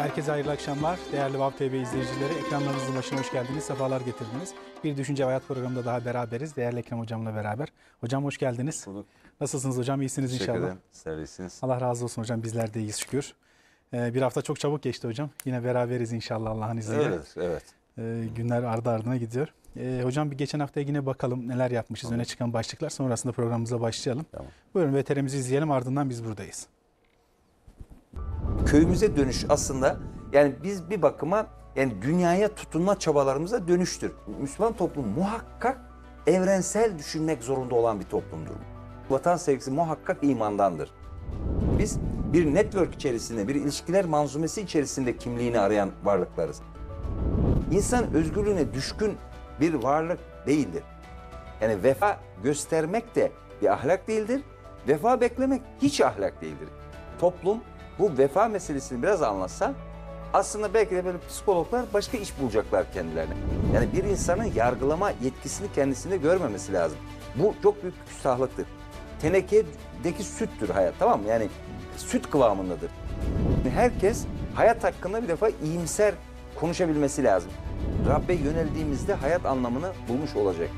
Herkese hayırlı akşamlar. Değerli VAV TV izleyicileri, ekranlarınızın başına hoş geldiniz, sefalar getirdiniz. Bir Düşünce Hayat programında daha beraberiz. Değerli Ekrem Hocam'la beraber. Hocam hoş geldiniz. Bulduk. Nasılsınız hocam? İyisiniz Teşekkür inşallah. Teşekkür ederim. Sizler Allah razı olsun hocam. Bizler de iyiyiz şükür. Ee, bir hafta çok çabuk geçti hocam. Yine beraberiz inşallah Allah'ın izniyle. Evet, evet. Ee, günler ardı ardına gidiyor. Ee, hocam bir geçen haftaya yine bakalım neler yapmışız, tamam. öne çıkan başlıklar. Sonrasında programımıza başlayalım. Tamam. Buyurun VTR'mizi izleyelim ardından biz buradayız köyümüze dönüş aslında yani biz bir bakıma yani dünyaya tutunma çabalarımıza dönüştür. Müslüman toplum muhakkak evrensel düşünmek zorunda olan bir toplumdur. Vatan sevgisi muhakkak imandandır. Biz bir network içerisinde, bir ilişkiler manzumesi içerisinde kimliğini arayan varlıklarız. İnsan özgürlüğüne düşkün bir varlık değildir. Yani vefa göstermek de bir ahlak değildir. Vefa beklemek hiç ahlak değildir. Toplum bu vefa meselesini biraz anlatsa aslında belki de böyle psikologlar başka iş bulacaklar kendilerine. Yani bir insanın yargılama yetkisini kendisinde görmemesi lazım. Bu çok büyük bir küstahlıktır. Tenekedeki süttür hayat tamam mı? Yani süt kıvamındadır. Herkes hayat hakkında bir defa iyimser konuşabilmesi lazım. Rabbe yöneldiğimizde hayat anlamını bulmuş olacak.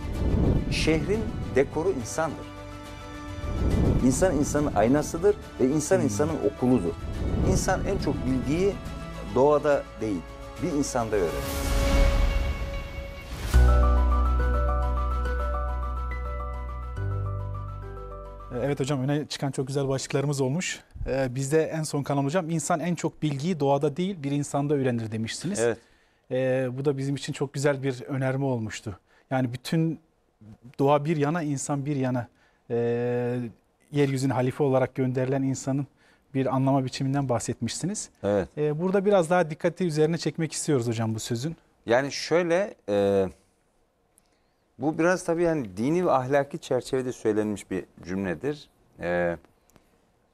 Şehrin dekoru insandır. İnsan insanın aynasıdır ve insan hmm. insanın okuludur. İnsan en çok bilgiyi doğada değil, bir insanda öğrenir. Ee, evet hocam öne çıkan çok güzel başlıklarımız olmuş. Ee, bizde en son kanal hocam insan en çok bilgiyi doğada değil bir insanda öğrenir demiştiniz. Evet. Ee, bu da bizim için çok güzel bir önerme olmuştu. Yani bütün doğa bir yana insan bir yana e, ee, yeryüzüne halife olarak gönderilen insanın bir anlama biçiminden bahsetmişsiniz. Evet. E, burada biraz daha dikkati üzerine çekmek istiyoruz hocam bu sözün. Yani şöyle e, bu biraz tabii yani dini ve ahlaki çerçevede söylenmiş bir cümledir. E,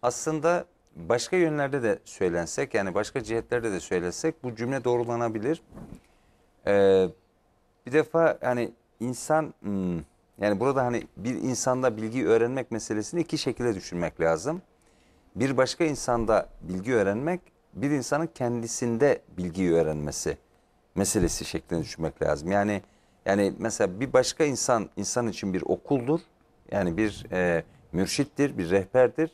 aslında başka yönlerde de söylensek yani başka cihetlerde de söylesek bu cümle doğrulanabilir. E, bir defa yani insan... Hmm, yani burada hani bir insanda bilgiyi öğrenmek meselesini iki şekilde düşünmek lazım. Bir başka insanda bilgi öğrenmek, bir insanın kendisinde bilgiyi öğrenmesi meselesi şeklinde düşünmek lazım. Yani yani mesela bir başka insan insan için bir okuldur. Yani bir e, mürşittir, bir rehberdir.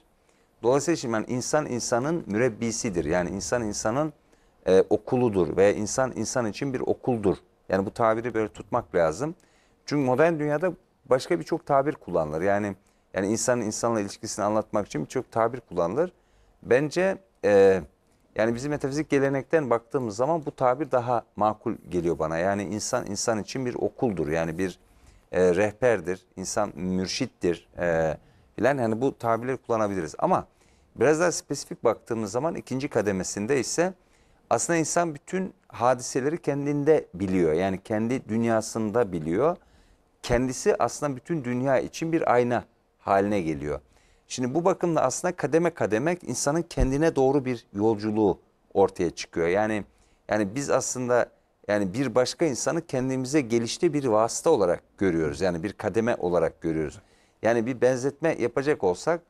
Dolayısıyla şimdi yani insan insanın mürebbisidir. Yani insan insanın e, okuludur veya insan insan için bir okuldur. Yani bu tabiri böyle tutmak lazım. Çünkü modern dünyada başka birçok tabir kullanılır. Yani yani insanın insanla ilişkisini anlatmak için birçok tabir kullanılır. Bence e, yani bizim metafizik gelenekten baktığımız zaman bu tabir daha makul geliyor bana. Yani insan insan için bir okuldur. Yani bir e, rehberdir. İnsan mürşittir. E, filan yani bu tabirleri kullanabiliriz. Ama biraz daha spesifik baktığımız zaman ikinci kademesinde ise aslında insan bütün hadiseleri kendinde biliyor. Yani kendi dünyasında biliyor kendisi aslında bütün dünya için bir ayna haline geliyor. Şimdi bu bakımda aslında kademe kademe insanın kendine doğru bir yolculuğu ortaya çıkıyor. Yani yani biz aslında yani bir başka insanı kendimize gelişte bir vasıta olarak görüyoruz. Yani bir kademe olarak görüyoruz. Yani bir benzetme yapacak olsak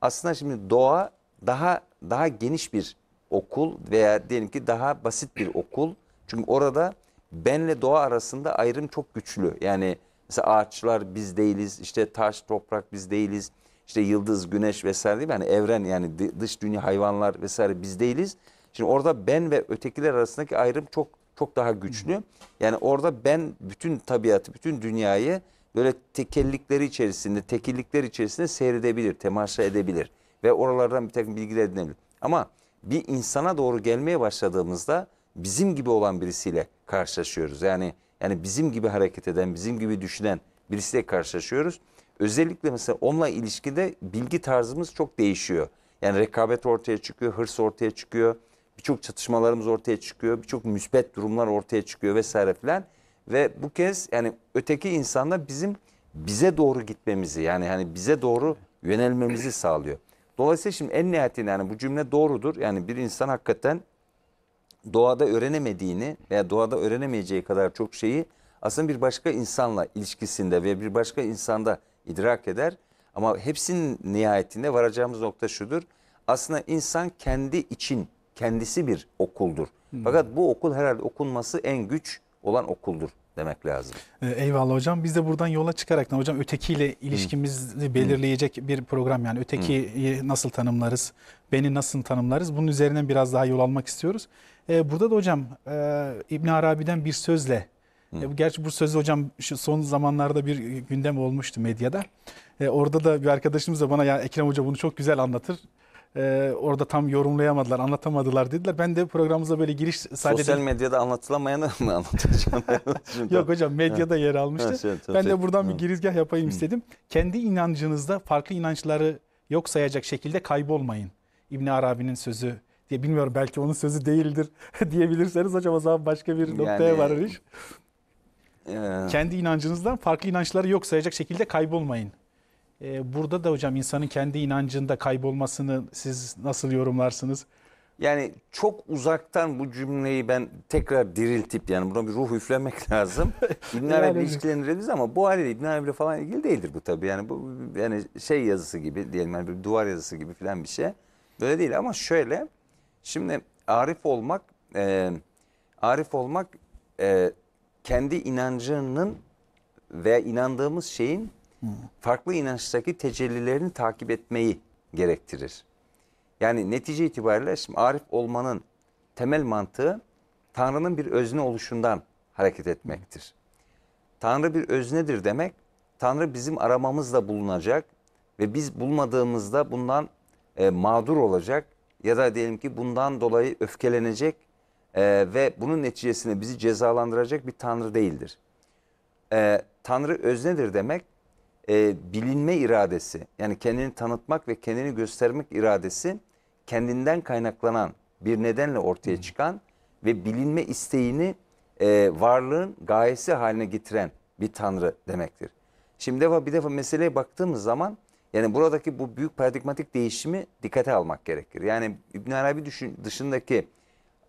aslında şimdi doğa daha daha geniş bir okul veya diyelim ki daha basit bir okul. Çünkü orada benle doğa arasında ayrım çok güçlü. Yani Mesela ağaçlar biz değiliz, işte taş, toprak biz değiliz, işte yıldız, güneş vesaire değil mi? Yani evren yani dış dünya hayvanlar vesaire biz değiliz. Şimdi orada ben ve ötekiler arasındaki ayrım çok çok daha güçlü. Yani orada ben bütün tabiatı, bütün dünyayı böyle tekellikleri içerisinde, tekillikler içerisinde seyredebilir, temaşa edebilir. Ve oralardan bir takım bilgiler edinebilir. Ama bir insana doğru gelmeye başladığımızda bizim gibi olan birisiyle karşılaşıyoruz. Yani yani bizim gibi hareket eden, bizim gibi düşünen birisiyle karşılaşıyoruz. Özellikle mesela onunla ilişkide bilgi tarzımız çok değişiyor. Yani rekabet ortaya çıkıyor, hırs ortaya çıkıyor. Birçok çatışmalarımız ortaya çıkıyor. Birçok müsbet durumlar ortaya çıkıyor vesaire filan. Ve bu kez yani öteki insanla bizim bize doğru gitmemizi yani hani bize doğru yönelmemizi sağlıyor. Dolayısıyla şimdi en nihayetinde yani bu cümle doğrudur. Yani bir insan hakikaten doğada öğrenemediğini veya doğada öğrenemeyeceği kadar çok şeyi aslında bir başka insanla ilişkisinde ve bir başka insanda idrak eder. Ama hepsinin nihayetinde varacağımız nokta şudur. Aslında insan kendi için kendisi bir okuldur. Hmm. Fakat bu okul herhalde okunması en güç olan okuldur demek lazım. Ee, eyvallah hocam. Biz de buradan yola çıkarak hocam ötekiyle hmm. ilişkimizi hmm. belirleyecek bir program yani ötekiyi hmm. nasıl tanımlarız, beni nasıl tanımlarız bunun üzerinden biraz daha yol almak istiyoruz. E, burada da hocam e, İbn Arabi'den bir sözle Hı. E, gerçi bu sözü hocam şu son zamanlarda bir gündem olmuştu medyada. orada da bir arkadaşımız da bana ya Ekrem Hoca bunu çok güzel anlatır. E, orada tam yorumlayamadılar, anlatamadılar dediler. Ben de programımıza böyle giriş sadece... Sosyal medyada anlatılamayanı mı anlatacağım? Yok hocam medyada yer almıştı. Ha, şey, ben de buradan Hı. bir girizgah yapayım Hı. istedim. Kendi inancınızda farklı inançları yok sayacak şekilde kaybolmayın. İbn Arabi'nin sözü diye bilmiyorum belki onun sözü değildir diyebilirseniz acaba zaman başka bir noktaya yani, varır iş. E... Kendi inancınızdan farklı inançları yok sayacak şekilde kaybolmayın. Ee, burada da hocam insanın kendi inancında kaybolmasını siz nasıl yorumlarsınız? Yani çok uzaktan bu cümleyi ben tekrar diriltip yani buna bir ruh üflemek lazım. İbn Arabi ilişkilendirebiliriz ama bu haliyle İbn Arabi falan ilgili değildir bu tabii. Yani bu yani şey yazısı gibi diyelim yani bir duvar yazısı gibi falan bir şey. Böyle değil ama şöyle Şimdi arif olmak, e, arif olmak e, kendi inancının veya inandığımız şeyin farklı inançtaki tecellilerini takip etmeyi gerektirir. Yani netice itibariyle şimdi arif olmanın temel mantığı Tanrı'nın bir özne oluşundan hareket etmektir. Tanrı bir öznedir demek, Tanrı bizim aramamızda bulunacak ve biz bulmadığımızda bundan e, mağdur olacak ya da diyelim ki bundan dolayı öfkelenecek e, ve bunun neticesinde bizi cezalandıracak bir tanrı değildir. E, tanrı öznedir demek e, bilinme iradesi yani kendini tanıtmak ve kendini göstermek iradesi kendinden kaynaklanan bir nedenle ortaya çıkan ve bilinme isteğini e, varlığın gayesi haline getiren bir tanrı demektir. Şimdi bir defa meseleye baktığımız zaman yani buradaki bu büyük paradigmatik değişimi dikkate almak gerekir. Yani İbn Arabi düşün, dışındaki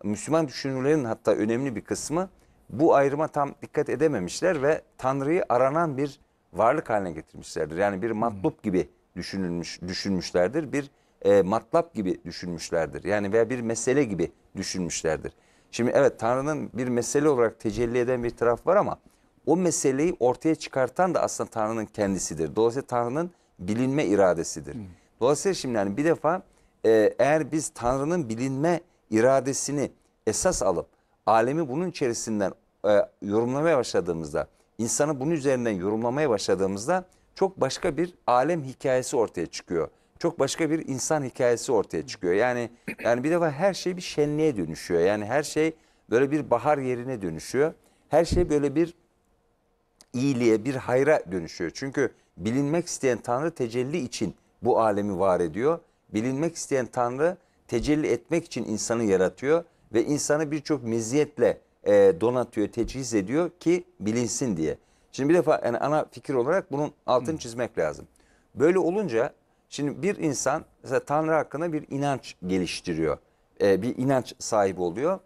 Müslüman düşünürlerin hatta önemli bir kısmı bu ayrıma tam dikkat edememişler ve Tanrı'yı aranan bir varlık haline getirmişlerdir. Yani bir matlup gibi düşünülmüş düşünmüşlerdir. Bir e, matlap gibi düşünmüşlerdir. Yani veya bir mesele gibi düşünmüşlerdir. Şimdi evet Tanrı'nın bir mesele olarak tecelli eden bir taraf var ama o meseleyi ortaya çıkartan da aslında Tanrı'nın kendisidir. Dolayısıyla Tanrı'nın bilinme iradesidir. Dolayısıyla şimdi yani bir defa e, eğer biz Tanrı'nın bilinme iradesini esas alıp alemi bunun içerisinden e, yorumlamaya başladığımızda, insanı bunun üzerinden yorumlamaya başladığımızda çok başka bir alem hikayesi ortaya çıkıyor. Çok başka bir insan hikayesi ortaya çıkıyor. Yani yani bir defa her şey bir şenliğe dönüşüyor. Yani her şey böyle bir bahar yerine dönüşüyor. Her şey böyle bir iyiliğe, bir hayra dönüşüyor. Çünkü Bilinmek isteyen Tanrı tecelli için bu alemi var ediyor. Bilinmek isteyen Tanrı tecelli etmek için insanı yaratıyor ve insanı birçok meziyetle e, donatıyor, teçhiz ediyor ki bilinsin diye. Şimdi bir defa yani ana fikir olarak bunun altını çizmek lazım. Böyle olunca şimdi bir insan mesela Tanrı hakkında bir inanç geliştiriyor. E, bir inanç sahibi oluyor.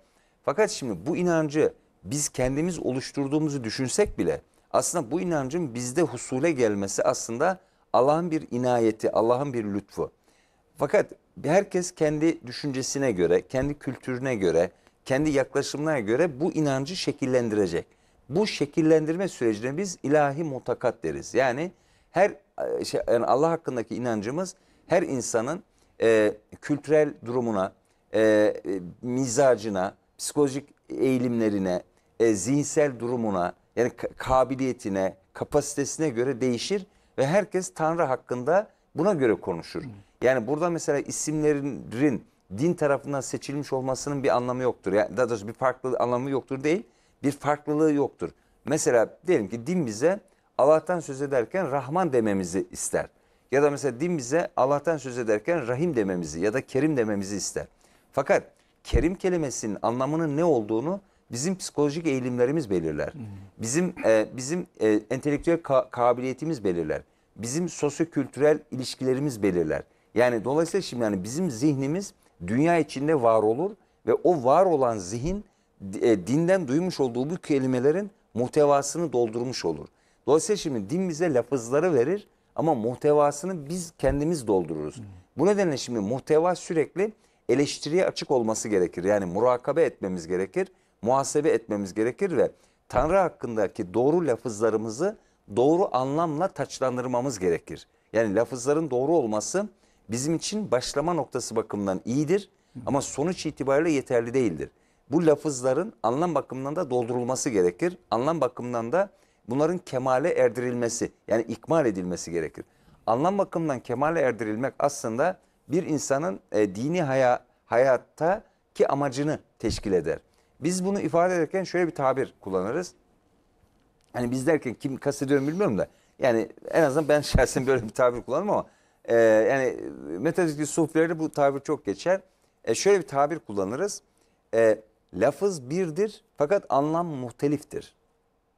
Fakat şimdi bu inancı biz kendimiz oluşturduğumuzu düşünsek bile aslında bu inancın bizde husule gelmesi aslında Allah'ın bir inayeti, Allah'ın bir lütfu. Fakat herkes kendi düşüncesine göre, kendi kültürüne göre, kendi yaklaşımına göre bu inancı şekillendirecek. Bu şekillendirme sürecine biz ilahi mutakat deriz. Yani her şey, yani Allah hakkındaki inancımız her insanın e, kültürel durumuna, e, e mizacına, psikolojik eğilimlerine, e, zihinsel durumuna, yani kabiliyetine, kapasitesine göre değişir ve herkes Tanrı hakkında buna göre konuşur. Yani burada mesela isimlerin din tarafından seçilmiş olmasının bir anlamı yoktur. Yani daha doğrusu bir farklı anlamı yoktur değil, bir farklılığı yoktur. Mesela diyelim ki din bize Allah'tan söz ederken Rahman dememizi ister. Ya da mesela din bize Allah'tan söz ederken Rahim dememizi ya da Kerim dememizi ister. Fakat Kerim kelimesinin anlamının ne olduğunu bizim psikolojik eğilimlerimiz belirler. Bizim e, bizim e, entelektüel ka kabiliyetimiz belirler. Bizim sosyokültürel ilişkilerimiz belirler. Yani dolayısıyla şimdi yani bizim zihnimiz dünya içinde var olur ve o var olan zihin e, dinden duymuş olduğu bu kelimelerin muhtevasını doldurmuş olur. Dolayısıyla şimdi din bize lafızları verir ama muhtevasını biz kendimiz doldururuz. Hmm. Bu nedenle şimdi muhteva sürekli eleştiriye açık olması gerekir. Yani murakabe etmemiz gerekir muhasebe etmemiz gerekir ve Tanrı hakkındaki doğru lafızlarımızı doğru anlamla taçlandırmamız gerekir. Yani lafızların doğru olması bizim için başlama noktası bakımından iyidir ama sonuç itibariyle yeterli değildir. Bu lafızların anlam bakımından da doldurulması gerekir. Anlam bakımından da bunların kemale erdirilmesi yani ikmal edilmesi gerekir. Anlam bakımından kemale erdirilmek aslında bir insanın e, dini haya, hayatta ki amacını teşkil eder. Biz bunu ifade ederken şöyle bir tabir kullanırız. Hani biz derken kim kastediyorum bilmiyorum da. Yani en azından ben şahsen böyle bir tabir kullanırım ama e, yani metafizik suhuflerde bu tabir çok geçer. E, şöyle bir tabir kullanırız. E, lafız birdir fakat anlam muhteliftir.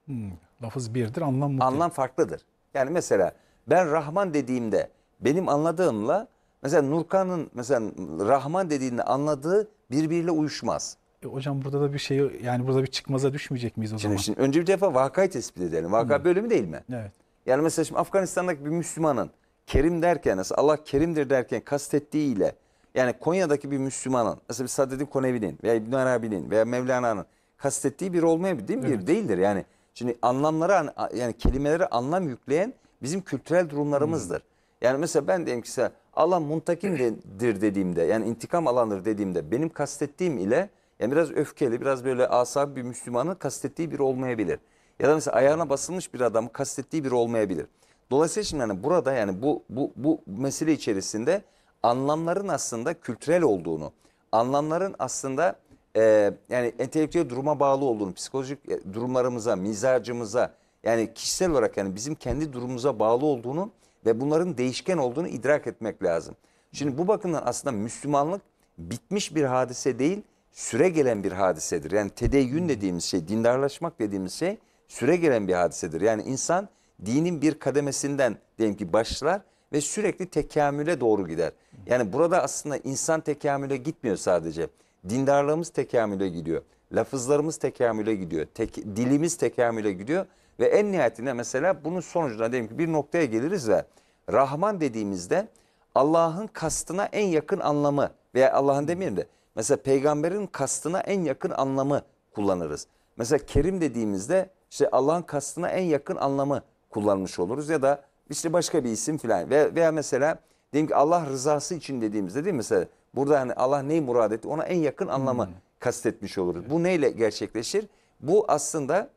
Hmm, lafız birdir anlam muhtelif. Anlam farklıdır. Yani mesela ben Rahman dediğimde benim anladığımla mesela Nurkan'ın mesela Rahman dediğinde anladığı birbiriyle uyuşmaz. E hocam burada da bir şey yani burada bir çıkmaza düşmeyecek miyiz o şimdi, zaman? Şimdi önce bir defa vakayı tespit edelim. Vaka hmm. bölümü değil mi? Evet. Yani mesela şimdi Afganistan'daki bir Müslümanın Kerim derken nasıl Allah Kerim'dir derken kastettiği ile yani Konya'daki bir Müslümanın mesela bir Saddettin Konevi'nin veya İbn Arabi'nin veya Mevlana'nın kastettiği bir olmayabilir değil mi? Evet. Bir değildir yani. Şimdi anlamları yani kelimelere anlam yükleyen bizim kültürel durumlarımızdır. Hmm. Yani mesela ben diyelim ki size Allah muntakimdir dediğimde yani intikam alanır dediğimde benim kastettiğim ile yani biraz öfkeli, biraz böyle asab bir Müslüman'ın kastettiği biri olmayabilir. Ya da mesela ayağına basılmış bir adamı kastettiği biri olmayabilir. Dolayısıyla şimdi yani burada yani bu, bu, bu mesele içerisinde anlamların aslında kültürel olduğunu, anlamların aslında e, yani entelektüel duruma bağlı olduğunu, psikolojik e, durumlarımıza, mizacımıza yani kişisel olarak yani bizim kendi durumumuza bağlı olduğunu ve bunların değişken olduğunu idrak etmek lazım. Şimdi bu bakımdan aslında Müslümanlık bitmiş bir hadise değil, süre gelen bir hadisedir. Yani tedeyyün dediğimiz şey, dindarlaşmak dediğimiz şey süre gelen bir hadisedir. Yani insan dinin bir kademesinden diyelim ki başlar ve sürekli tekamüle doğru gider. Yani burada aslında insan tekamüle gitmiyor sadece. Dindarlığımız tekamüle gidiyor. Lafızlarımız tekamüle gidiyor. Tek, dilimiz tekamüle gidiyor. Ve en nihayetinde mesela bunun sonucunda diyelim ki bir noktaya geliriz ve Rahman dediğimizde Allah'ın kastına en yakın anlamı veya Allah'ın demeyelim de Mesela peygamberin kastına en yakın anlamı kullanırız. Mesela kerim dediğimizde işte Allah'ın kastına en yakın anlamı kullanmış oluruz ya da işte başka bir isim filan veya, mesela diyelim ki Allah rızası için dediğimizde değil mi mesela burada hani Allah neyi murad etti ona en yakın anlamı hmm. kastetmiş oluruz. Evet. Bu neyle gerçekleşir? Bu aslında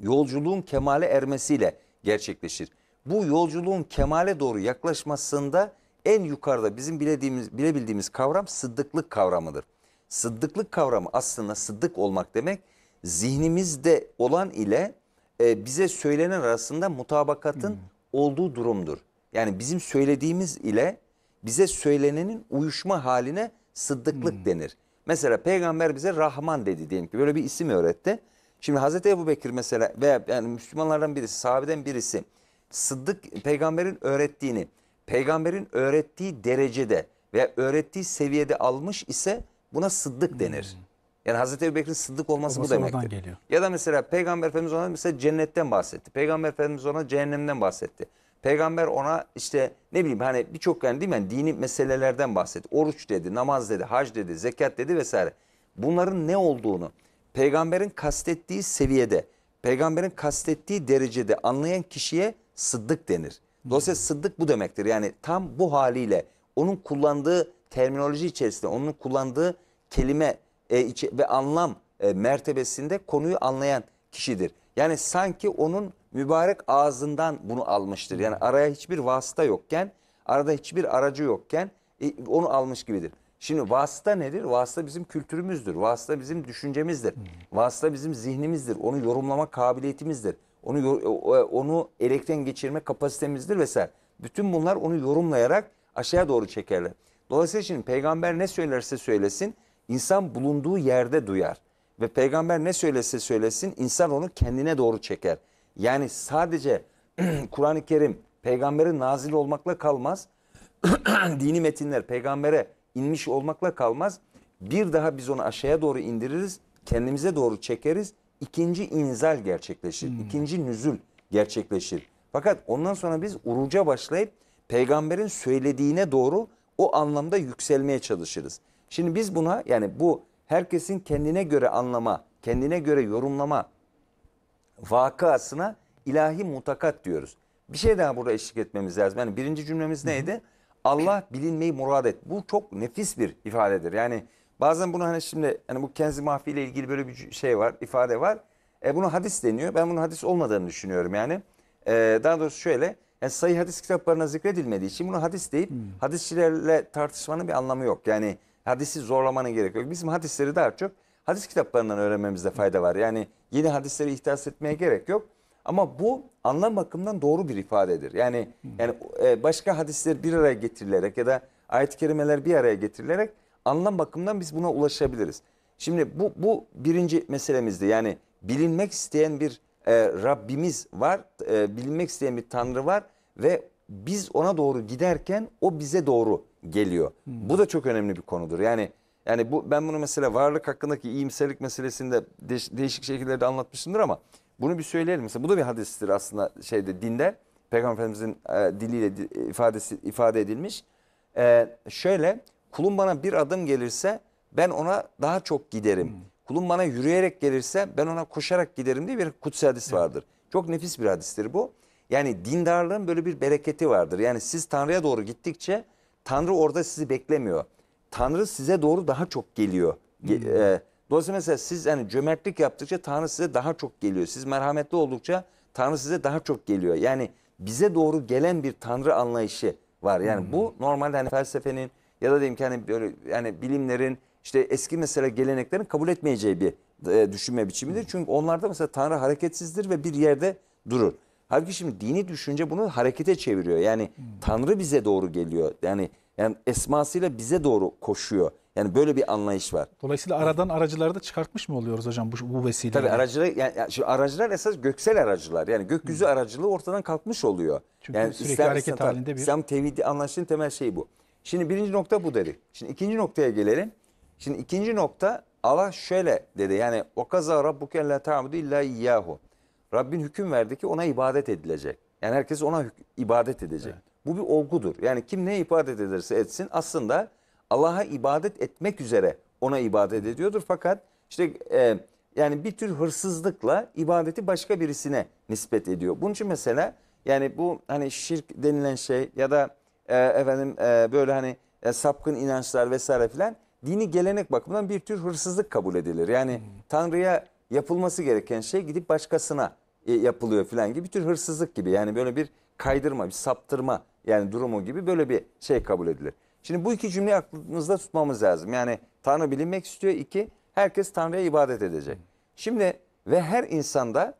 yolculuğun kemale ermesiyle gerçekleşir. Bu yolculuğun kemale doğru yaklaşmasında en yukarıda bizim bilediğimiz, bilebildiğimiz kavram sıddıklık kavramıdır. Sıddıklık kavramı aslında sıddık olmak demek zihnimizde olan ile e, bize söylenen arasında mutabakatın hmm. olduğu durumdur. Yani bizim söylediğimiz ile bize söylenenin uyuşma haline sıddıklık hmm. denir. Mesela peygamber bize Rahman dedi diyelim ki böyle bir isim öğretti. Şimdi Hazreti Ebu Bekir mesela veya yani Müslümanlardan birisi sahabeden birisi sıddık peygamberin öğrettiğini peygamberin öğrettiği derecede veya öğrettiği seviyede almış ise buna sıddık denir. Hmm. Yani Hazreti Ebu Bekir'in sıddık olması Babası bu demektir. Geliyor. Ya da mesela Peygamber Efendimiz ona mesela cennetten bahsetti. Peygamber Efendimiz ona cehennemden bahsetti. Peygamber ona işte ne bileyim hani birçok yani değil mi yani dini meselelerden bahsetti. Oruç dedi, namaz dedi, hac dedi, zekat dedi vesaire. Bunların ne olduğunu peygamberin kastettiği seviyede, peygamberin kastettiği derecede anlayan kişiye sıddık denir. Dolayısıyla sıddık bu demektir. Yani tam bu haliyle onun kullandığı terminoloji içerisinde, onun kullandığı kelime e, içi, ve anlam e, mertebesinde konuyu anlayan kişidir. Yani sanki onun mübarek ağzından bunu almıştır. Yani araya hiçbir vasıta yokken, arada hiçbir aracı yokken e, onu almış gibidir. Şimdi vasıta nedir? Vasıta bizim kültürümüzdür. Vasıta bizim düşüncemizdir. Vasıta bizim zihnimizdir. Onu yorumlama kabiliyetimizdir. Onu onu elekten geçirme kapasitemizdir vesaire. Bütün bunlar onu yorumlayarak aşağıya doğru çekerler. Dolayısıyla şimdi peygamber ne söylerse söylesin insan bulunduğu yerde duyar. Ve peygamber ne söylese söylesin insan onu kendine doğru çeker. Yani sadece Kur'an-ı Kerim peygambere nazil olmakla kalmaz. Dini metinler peygambere inmiş olmakla kalmaz. Bir daha biz onu aşağıya doğru indiririz, kendimize doğru çekeriz ikinci inzal gerçekleşir. Hmm. ikinci nüzül gerçekleşir. Fakat ondan sonra biz uruca başlayıp peygamberin söylediğine doğru o anlamda yükselmeye çalışırız. Şimdi biz buna yani bu herkesin kendine göre anlama, kendine göre yorumlama vakasına ilahi mutakat diyoruz. Bir şey daha burada eşlik etmemiz lazım. Yani birinci cümlemiz neydi? Hı hı. Allah bilinmeyi murad et. Bu çok nefis bir ifadedir. Yani Bazen bunu hani şimdi hani bu kendi mahfi ile ilgili böyle bir şey var, ifade var. E, bunu hadis deniyor. Ben bunu hadis olmadığını düşünüyorum yani. E, daha doğrusu şöyle. Yani sayı hadis kitaplarına zikredilmediği için bunu hadis deyip hmm. hadisçilerle tartışmanın bir anlamı yok. Yani hadisi zorlamanın gerek yok. Bizim hadisleri daha çok hadis kitaplarından öğrenmemizde fayda var. Yani yeni hadisleri ihtisas etmeye gerek yok. Ama bu anlam bakımından doğru bir ifadedir. Yani hmm. yani e, başka hadisleri bir araya getirilerek ya da ayet-i kerimeler bir araya getirilerek anlam bakımından biz buna ulaşabiliriz. Şimdi bu, bu birinci meselemizde Yani bilinmek isteyen bir e, Rabbimiz var, e, bilinmek isteyen bir Tanrı var ve biz ona doğru giderken o bize doğru geliyor. Hmm. Bu da çok önemli bir konudur. Yani yani bu ben bunu mesela varlık hakkındaki iyimserlik meselesinde değiş, değişik şekillerde anlatmışımdır ama bunu bir söyleyelim. Mesela bu da bir hadistir aslında şeyde dinde. Peygamber Efendimizin e, diliyle e, ifadesi ifade edilmiş. E, şöyle Kulum bana bir adım gelirse ben ona daha çok giderim. Hmm. Kulum bana yürüyerek gelirse ben ona koşarak giderim diye bir kutsal hadis vardır. Çok nefis bir hadistir bu. Yani dindarlığın böyle bir bereketi vardır. Yani siz Tanrı'ya doğru gittikçe Tanrı orada sizi beklemiyor. Tanrı size doğru daha çok geliyor. Hmm. E, dolayısıyla mesela siz yani cömertlik yaptıkça Tanrı size daha çok geliyor. Siz merhametli oldukça Tanrı size daha çok geliyor. Yani bize doğru gelen bir Tanrı anlayışı var. Yani hmm. bu normalde hani felsefenin ya da diyeyim ki hani böyle yani bilimlerin işte eski mesela geleneklerin kabul etmeyeceği bir e, düşünme biçimidir. Çünkü onlarda mesela Tanrı hareketsizdir ve bir yerde durur. Halbuki şimdi dini düşünce bunu harekete çeviriyor. Yani Tanrı bize doğru geliyor. Yani yani esmasıyla bize doğru koşuyor. Yani böyle bir anlayış var. Dolayısıyla aradan aracıları da çıkartmış mı oluyoruz hocam bu, bu vesileyle? Tabii aracılar, yani şimdi aracılar esas göksel aracılar. Yani gökyüzü Hı. Hmm. aracılığı ortadan kalkmış oluyor. Çünkü yani sürekli İslam, hareket İslam, halinde bir... İslam tevhidi anlayışının temel şeyi bu. Şimdi birinci nokta bu dedi. Şimdi ikinci noktaya gelelim. Şimdi ikinci nokta Allah şöyle dedi. Yani o kaza rabbuke la ta'budu illa iyyahu. Rabbin hüküm verdi ki ona ibadet edilecek. Yani herkes ona ibadet edecek. Evet. Bu bir olgudur. Yani kim ne ibadet ederse etsin aslında Allah'a ibadet etmek üzere ona ibadet ediyordur. Fakat işte e, yani bir tür hırsızlıkla ibadeti başka birisine nispet ediyor. Bunun için mesela yani bu hani şirk denilen şey ya da e, efendim e, böyle hani e, sapkın inançlar vesaire filan dini gelenek bakımından bir tür hırsızlık kabul edilir. Yani Tanrı'ya yapılması gereken şey gidip başkasına e, yapılıyor filan gibi bir tür hırsızlık gibi. Yani böyle bir kaydırma, bir saptırma yani durumu gibi böyle bir şey kabul edilir. Şimdi bu iki cümleyi aklımızda tutmamız lazım. Yani Tanrı bilinmek istiyor. iki herkes Tanrı'ya ibadet edecek. Şimdi ve her insanda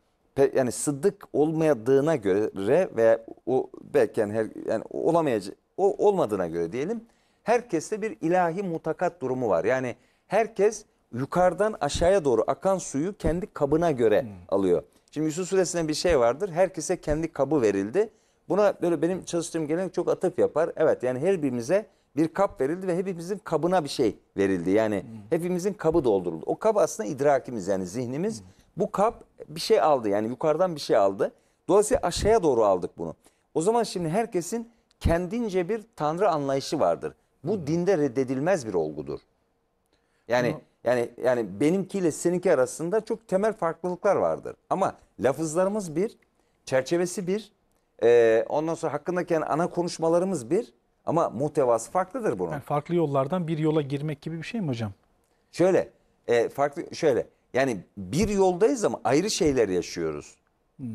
yani sıddık olmadığına göre veya o belki yani, her, yani olamayacak o olmadığına göre diyelim herkeste bir ilahi mutakat durumu var. Yani herkes yukarıdan aşağıya doğru akan suyu kendi kabına göre hmm. alıyor. Şimdi Yusuf suresinde bir şey vardır. Herkese kendi kabı verildi. Buna böyle benim çalıştığım gelenek çok atıf yapar. Evet yani her birimize bir kap verildi ve hepimizin kabına bir şey verildi. Yani hmm. hepimizin kabı dolduruldu. O kap aslında idrakimiz yani zihnimiz. Hmm. Bu kap bir şey aldı yani yukarıdan bir şey aldı. Dolayısıyla aşağıya doğru aldık bunu. O zaman şimdi herkesin kendince bir tanrı anlayışı vardır. Bu dinde reddedilmez bir olgudur. Yani Ama... yani yani benimkiyle seninki arasında çok temel farklılıklar vardır. Ama lafızlarımız bir, çerçevesi bir, e, ondan sonra hakkındaki yani ana konuşmalarımız bir ama muhtevası farklıdır bunun. Yani farklı yollardan bir yola girmek gibi bir şey mi hocam? Şöyle, e, farklı şöyle. Yani bir yoldayız ama ayrı şeyler yaşıyoruz. Hmm.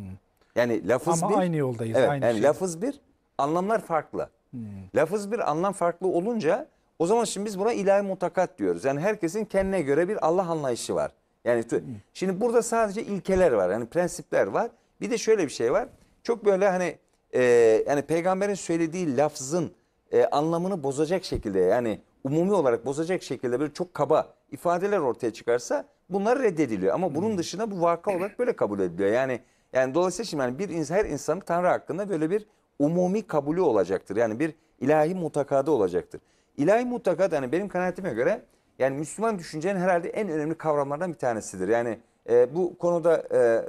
Yani lafız ama bir. Ama aynı yoldayız. Evet, aynı yani şey. lafız bir, anlamlar farklı. Hmm. Lafız bir, anlam farklı olunca o zaman şimdi biz buna ilahi mutakat diyoruz. Yani herkesin kendine göre bir Allah anlayışı var. Yani hmm. şimdi burada sadece ilkeler var. Yani prensipler var. Bir de şöyle bir şey var. Çok böyle hani e, yani peygamberin söylediği lafzın e, anlamını bozacak şekilde yani umumi olarak bozacak şekilde böyle çok kaba ifadeler ortaya çıkarsa bunlar reddediliyor. Ama bunun hmm. dışında bu vaka olarak böyle kabul ediliyor. Yani yani dolayısıyla şimdi yani bir ins her insanın Tanrı hakkında böyle bir umumi kabulü olacaktır. Yani bir ilahi mutakada olacaktır. İlahi mutakada yani benim kanaatime göre yani Müslüman düşüncenin herhalde en önemli kavramlardan bir tanesidir. Yani e, bu konuda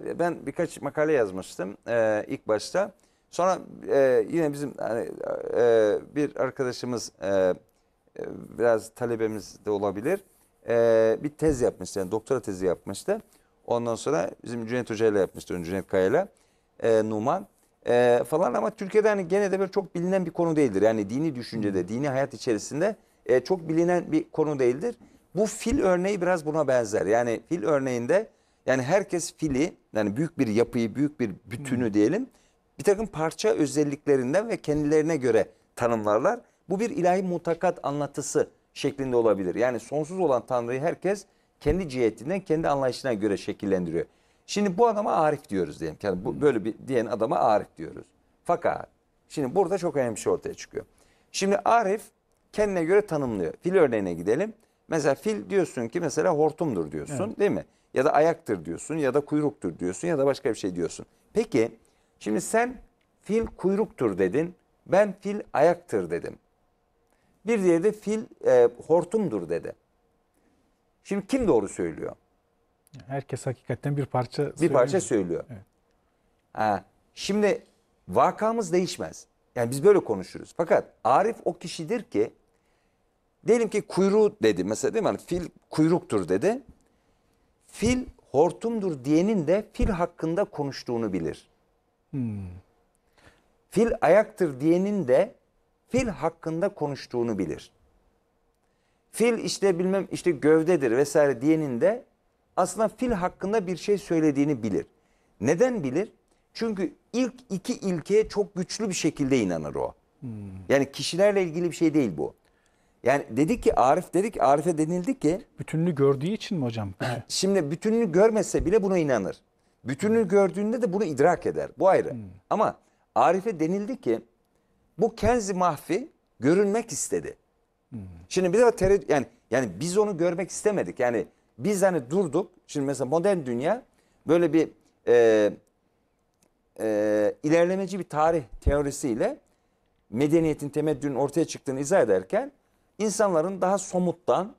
e, ben birkaç makale yazmıştım e, ilk başta. Sonra e, yine bizim hani, e, bir arkadaşımız e, e biraz talebemiz de olabilir e, bir tez yapmıştı. Yani doktora tezi yapmıştı. Ondan sonra bizim Cüneyt Hoca ile yapmıştı. Cüneyt Kaya ile e, Numan e, falan ama Türkiye'de hani gene de böyle çok bilinen bir konu değildir. Yani dini düşüncede, dini hayat içerisinde e, çok bilinen bir konu değildir. Bu fil örneği biraz buna benzer. Yani fil örneğinde yani herkes fili yani büyük bir yapıyı, büyük bir bütünü hmm. diyelim bir takım parça özelliklerinden ve kendilerine göre tanımlarlar. Bu bir ilahi mutakat anlatısı şeklinde olabilir. Yani sonsuz olan Tanrı'yı herkes kendi cihetinden, kendi anlayışına göre şekillendiriyor. Şimdi bu adama Arif diyoruz diyelim. Yani bu, hmm. böyle bir diyen adama Arif diyoruz. Fakat şimdi burada çok önemli bir şey ortaya çıkıyor. Şimdi Arif kendine göre tanımlıyor. Fil örneğine gidelim. Mesela fil diyorsun ki mesela hortumdur diyorsun evet. değil mi? Ya da ayaktır diyorsun ya da kuyruktur diyorsun ya da başka bir şey diyorsun. Peki şimdi sen fil kuyruktur dedin. Ben fil ayaktır dedim. Bir diğeri de fil e, hortumdur dedi. Şimdi kim doğru söylüyor? Herkes hakikaten bir parça bir parça söylüyor. Evet. Ha, şimdi vakamız değişmez. Yani biz böyle konuşuruz. Fakat Arif o kişidir ki diyelim ki kuyruğu dedi mesela değil mi? Yani fil kuyruktur dedi. Fil hortumdur diyenin de fil hakkında konuştuğunu bilir. Hmm. Fil ayaktır diyenin de fil hakkında konuştuğunu bilir. Fil işte bilmem işte gövdedir vesaire diyenin de aslında fil hakkında bir şey söylediğini bilir. Neden bilir? Çünkü ilk iki ilkeye çok güçlü bir şekilde inanır o. Hmm. Yani kişilerle ilgili bir şey değil bu. Yani dedi ki Arif dedik Arif'e denildi ki bütününü gördüğü için mi hocam? Şimdi bütününü görmese bile buna inanır. Bütününü gördüğünde de bunu idrak eder. Bu ayrı. Hmm. Ama Arif'e denildi ki bu Kenzi Mahfi görünmek istedi. Şimdi bir de tereddüt yani yani biz onu görmek istemedik. Yani biz hani durduk. Şimdi mesela modern dünya böyle bir e, e, ilerlemeci bir tarih teorisiyle medeniyetin temeddünün ortaya çıktığını izah ederken insanların daha somuttan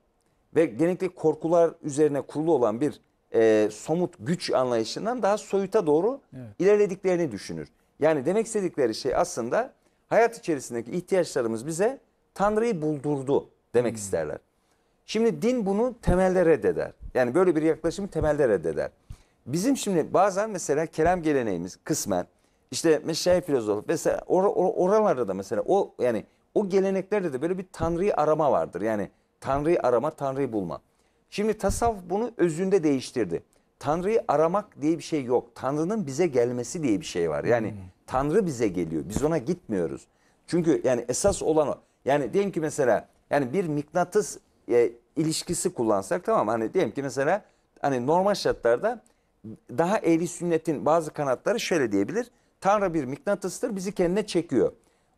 ve genellikle korkular üzerine kurulu olan bir e, somut güç anlayışından daha soyuta doğru evet. ilerlediklerini düşünür. Yani demek istedikleri şey aslında hayat içerisindeki ihtiyaçlarımız bize Tanrı'yı buldurdu demek hmm. isterler. Şimdi din bunu temelde reddeder. Yani böyle bir yaklaşımı temelde reddeder. Bizim şimdi bazen mesela kelam geleneğimiz kısmen işte meşayi filozof vesaire or, or, oralarda da mesela o yani o geleneklerde de böyle bir tanrıyı arama vardır. Yani tanrıyı arama, tanrıyı bulma. Şimdi tasavvuf bunu özünde değiştirdi. Tanrıyı aramak diye bir şey yok. Tanrının bize gelmesi diye bir şey var. Yani hmm. Tanrı bize geliyor. Biz ona gitmiyoruz. Çünkü yani esas olan o. Yani diyelim ki mesela yani bir mıknatıs e, ilişkisi kullansak tamam hani diyelim ki mesela hani normal şartlarda daha ehli sünnetin bazı kanatları şöyle diyebilir. Tanrı bir mıknatıstır bizi kendine çekiyor.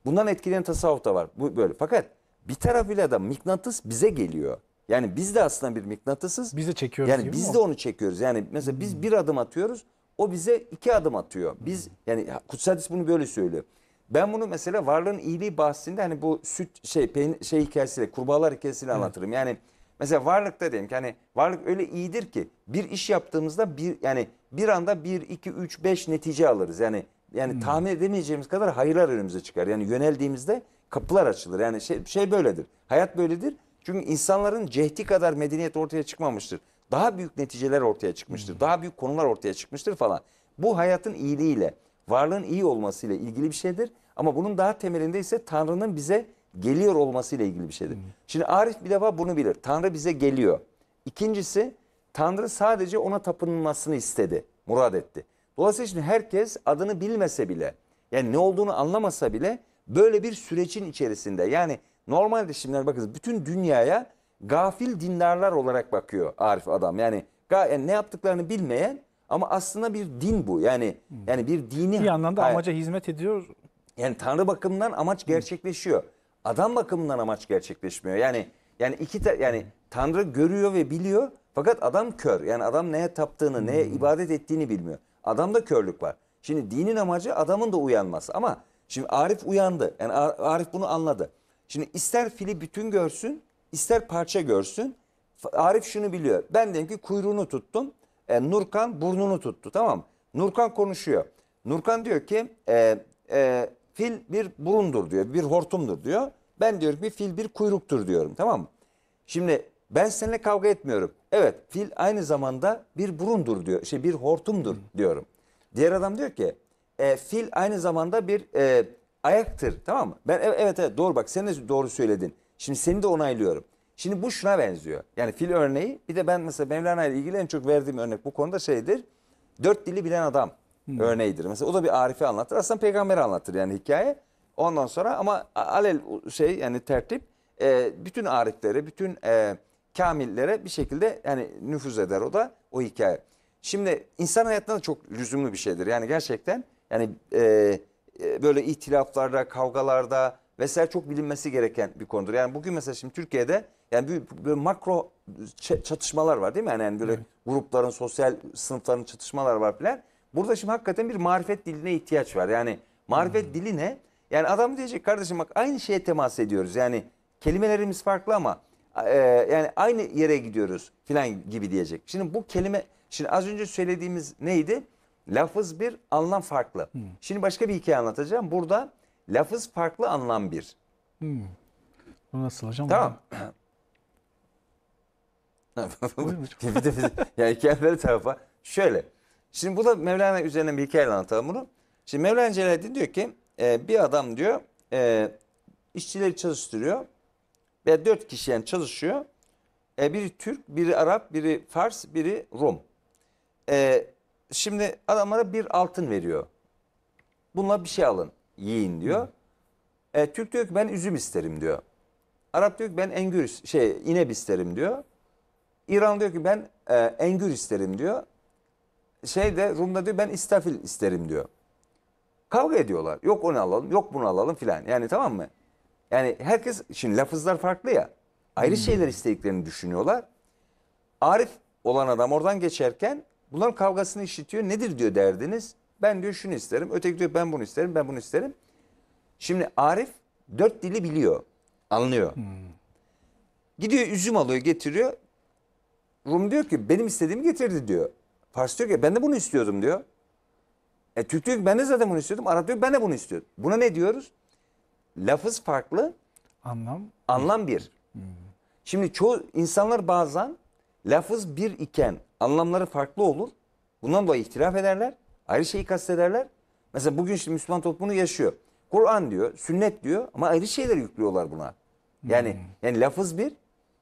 Bundan etkilenen tasavvuf da var. Bu böyle. Fakat bir tarafıyla da mıknatıs bize geliyor. Yani biz de aslında bir mıknatısız. Biz de çekiyoruz. Yani biz mi? de onu çekiyoruz. Yani mesela biz hmm. bir adım atıyoruz. O bize iki adım atıyor. Biz yani kutsal hadis bunu böyle söylüyor. Ben bunu mesela varlığın iyiliği bahsinde hani bu süt şey peyn, şey hikayesiyle kurbağalar hikayesiyle evet. anlatırım. Yani mesela varlıkta diyelim ki hani varlık öyle iyidir ki bir iş yaptığımızda bir yani bir anda bir iki üç beş netice alırız. Yani yani hmm. tahmin edemeyeceğimiz kadar hayırlar önümüze çıkar. Yani yöneldiğimizde kapılar açılır. Yani şey, şey böyledir. Hayat böyledir. Çünkü insanların cehdi kadar medeniyet ortaya çıkmamıştır daha büyük neticeler ortaya çıkmıştır. Daha büyük konular ortaya çıkmıştır falan. Bu hayatın iyiliğiyle, varlığın iyi olmasıyla ilgili bir şeydir. Ama bunun daha temelinde ise Tanrı'nın bize geliyor olmasıyla ilgili bir şeydir. Hmm. Şimdi Arif bir defa bunu bilir. Tanrı bize geliyor. İkincisi Tanrı sadece ona tapınmasını istedi, murad etti. Dolayısıyla şimdi herkes adını bilmese bile, yani ne olduğunu anlamasa bile böyle bir sürecin içerisinde yani normalde şimdi bakınız bütün dünyaya gafil dinlerler olarak bakıyor Arif adam. Yani, yani ne yaptıklarını bilmeyen ama aslında bir din bu. Yani yani bir dini bir yandan da amaca hizmet ediyor. Yani tanrı bakımından amaç gerçekleşiyor. Adam bakımından amaç gerçekleşmiyor. Yani yani iki ta, yani tanrı görüyor ve biliyor fakat adam kör. Yani adam neye taptığını, neye hmm. ibadet ettiğini bilmiyor. Adamda körlük var. Şimdi dinin amacı adamın da uyanması ama şimdi Arif uyandı. Yani Arif bunu anladı. Şimdi ister fili bütün görsün, ister parça görsün. Arif şunu biliyor. Ben diyelim ki kuyruğunu tuttum. E, Nurkan burnunu tuttu tamam mı? Nurkan konuşuyor. Nurkan diyor ki e, e, fil bir burundur diyor. Bir hortumdur diyor. Ben diyorum ki fil bir kuyruktur diyorum tamam mı? Şimdi ben seninle kavga etmiyorum. Evet fil aynı zamanda bir burundur diyor. Şey bir hortumdur diyorum. Diğer adam diyor ki e, fil aynı zamanda bir e, ayaktır tamam mı? Ben e, evet evet doğru bak sen de doğru söyledin. Şimdi seni de onaylıyorum. Şimdi bu şuna benziyor. Yani fil örneği bir de ben mesela Mevlana ile ilgili en çok verdiğim örnek bu konuda şeydir. Dört dili bilen adam hmm. örneğidir. Mesela o da bir arifi anlatır. Aslında peygamberi anlatır yani hikaye. Ondan sonra ama alel şey yani tertip e, bütün ariflere, bütün e, kamillere bir şekilde yani nüfuz eder o da o hikaye. Şimdi insan hayatında çok lüzumlu bir şeydir. Yani gerçekten yani e, e böyle ihtilaflarda, kavgalarda, Mesela çok bilinmesi gereken bir konudur. Yani bugün mesela şimdi Türkiye'de yani bir, böyle makro çatışmalar var değil mi? Yani, yani böyle evet. grupların, sosyal sınıfların çatışmalar var filan. Burada şimdi hakikaten bir marifet diline ihtiyaç var. Yani marifet hmm. dili ne? Yani adam diyecek kardeşim bak aynı şeye temas ediyoruz. Yani kelimelerimiz farklı ama e, yani aynı yere gidiyoruz filan gibi diyecek. Şimdi bu kelime şimdi az önce söylediğimiz neydi? Lafız bir anlam farklı. Hmm. Şimdi başka bir hikaye anlatacağım. Burada Lafız farklı anlam bir. Hmm. Bu nasıl hocam? Tamam. yani hikayeleri tarafa. Şöyle. Şimdi bu da Mevlana üzerine bir hikaye anlatalım bunu. Şimdi Mevlana Celaleddin diyor ki e, bir adam diyor e, işçileri çalıştırıyor. Ve dört kişi yani çalışıyor. E, biri Türk, biri Arap, biri Fars, biri Rum. E, şimdi adamlara bir altın veriyor. Bununla bir şey alın yiyin diyor. E, Türk diyor ki ben üzüm isterim diyor. Arap diyor ki ben engür şey inep isterim diyor. İran diyor ki ben e, engür isterim diyor. Şey de Rum'da diyor ben istafil isterim diyor. Kavga ediyorlar. Yok onu alalım, yok bunu alalım filan. Yani tamam mı? Yani herkes şimdi lafızlar farklı ya. Ayrı hmm. şeyler istediklerini düşünüyorlar. Arif olan adam oradan geçerken bunların kavgasını işitiyor. Nedir diyor derdiniz? Ben diyor şunu isterim. Öteki diyor ben bunu isterim. Ben bunu isterim. Şimdi Arif dört dili biliyor. Anlıyor. Hmm. Gidiyor üzüm alıyor getiriyor. Rum diyor ki benim istediğimi getirdi diyor. Pars diyor ki ben de bunu istiyordum diyor. E Türk diyor ki ben de zaten bunu istiyordum. Arap diyor ben de bunu istiyordum. Buna ne diyoruz? Lafız farklı. Anlam. Anlam bir. Hmm. Şimdi çoğu insanlar bazen lafız bir iken anlamları farklı olur. Bundan dolayı ihtilaf ederler. Ayrı şeyi kastederler. Mesela bugün şimdi Müslüman toplumunu yaşıyor. Kur'an diyor, sünnet diyor ama ayrı şeyler yüklüyorlar buna. Yani hmm. yani lafız bir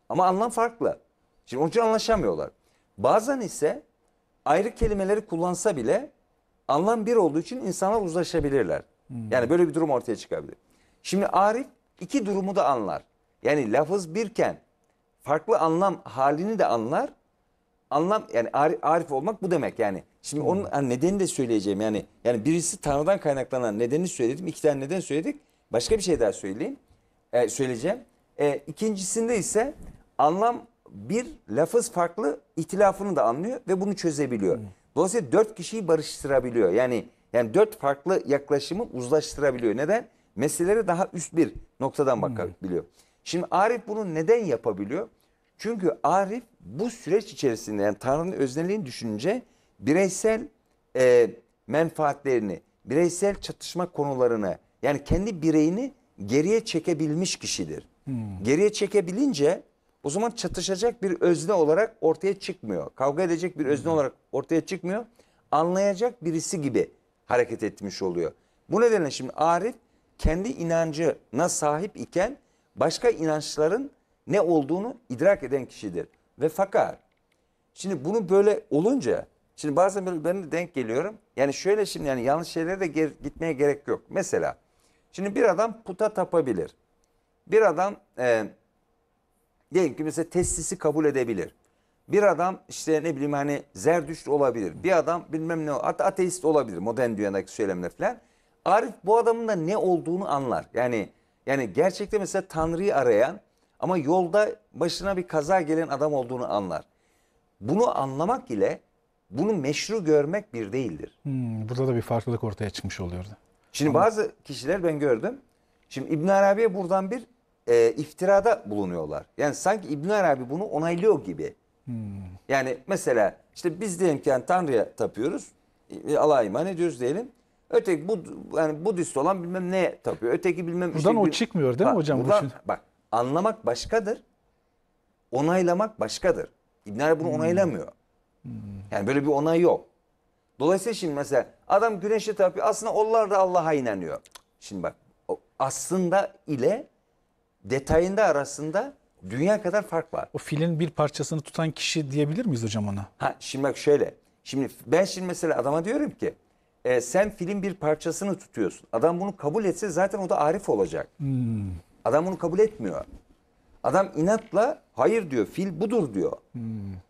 ama anlam farklı. Şimdi onun için anlaşamıyorlar. Bazen ise ayrı kelimeleri kullansa bile anlam bir olduğu için insanlar uzlaşabilirler. Hmm. Yani böyle bir durum ortaya çıkabilir. Şimdi Arif iki durumu da anlar. Yani lafız birken farklı anlam halini de anlar anlam yani arif, arif olmak bu demek yani. Şimdi onun hani nedeni de söyleyeceğim yani. Yani birisi Tanrı'dan kaynaklanan nedeni söyledim. İki tane neden söyledik. Başka bir şey daha söyleyeyim. Ee, söyleyeceğim. Ee, ikincisinde ise anlam bir lafız farklı itilafını da anlıyor ve bunu çözebiliyor. Dolayısıyla dört kişiyi barıştırabiliyor. Yani yani dört farklı yaklaşımı uzlaştırabiliyor. Neden? Meselelere daha üst bir noktadan bakabiliyor. Şimdi Arif bunu neden yapabiliyor? Çünkü Arif bu süreç içerisinde yani Tanrı'nın özneliğini düşününce bireysel e, menfaatlerini, bireysel çatışma konularını yani kendi bireyini geriye çekebilmiş kişidir. Hmm. Geriye çekebilince o zaman çatışacak bir özne olarak ortaya çıkmıyor. Kavga edecek bir özne hmm. olarak ortaya çıkmıyor. Anlayacak birisi gibi hareket etmiş oluyor. Bu nedenle şimdi Arif kendi inancına sahip iken başka inançların ne olduğunu idrak eden kişidir. Ve fakat şimdi bunu böyle olunca şimdi bazen böyle ben de denk geliyorum. Yani şöyle şimdi yani yanlış şeylere de ger gitmeye gerek yok. Mesela şimdi bir adam puta tapabilir. Bir adam e, diyelim ki mesela testisi kabul edebilir. Bir adam işte ne bileyim hani zerdüşt olabilir. Bir adam bilmem ne hatta ateist olabilir modern dünyadaki söylemle falan. Arif bu adamın da ne olduğunu anlar. Yani yani gerçekten mesela Tanrı'yı arayan ama yolda başına bir kaza gelen adam olduğunu anlar. Bunu anlamak ile bunu meşru görmek bir değildir. Hmm, burada da bir farklılık ortaya çıkmış oluyordu. Şimdi Ama... bazı kişiler ben gördüm. Şimdi İbn Arabi'ye buradan bir e, iftirada bulunuyorlar. Yani sanki İbn Arabi bunu onaylıyor gibi. Hmm. Yani mesela işte biz diyelim ki yani Tanrı'ya tapıyoruz. E, Allah'a iman ediyoruz diyelim. Öteki bu yani Budist olan bilmem ne tapıyor. Öteki bilmem Buradan işte, o bilmem... çıkmıyor değil mi ha, hocam? Buradan, bu bak anlamak başkadır. Onaylamak başkadır. İbn Arabi bunu hmm. onaylamıyor. Hmm. Yani böyle bir onay yok. Dolayısıyla şimdi mesela adam güneşi tapıyor. Aslında onlar da Allah'a inanıyor. Şimdi bak aslında ile detayında arasında dünya kadar fark var. O filin bir parçasını tutan kişi diyebilir miyiz hocam ona? Ha şimdi bak şöyle. Şimdi ben şimdi mesela adama diyorum ki e, sen filin bir parçasını tutuyorsun. Adam bunu kabul etse zaten o da arif olacak. Hmm. Adam bunu kabul etmiyor. Adam inatla hayır diyor, fil budur diyor. Hmm.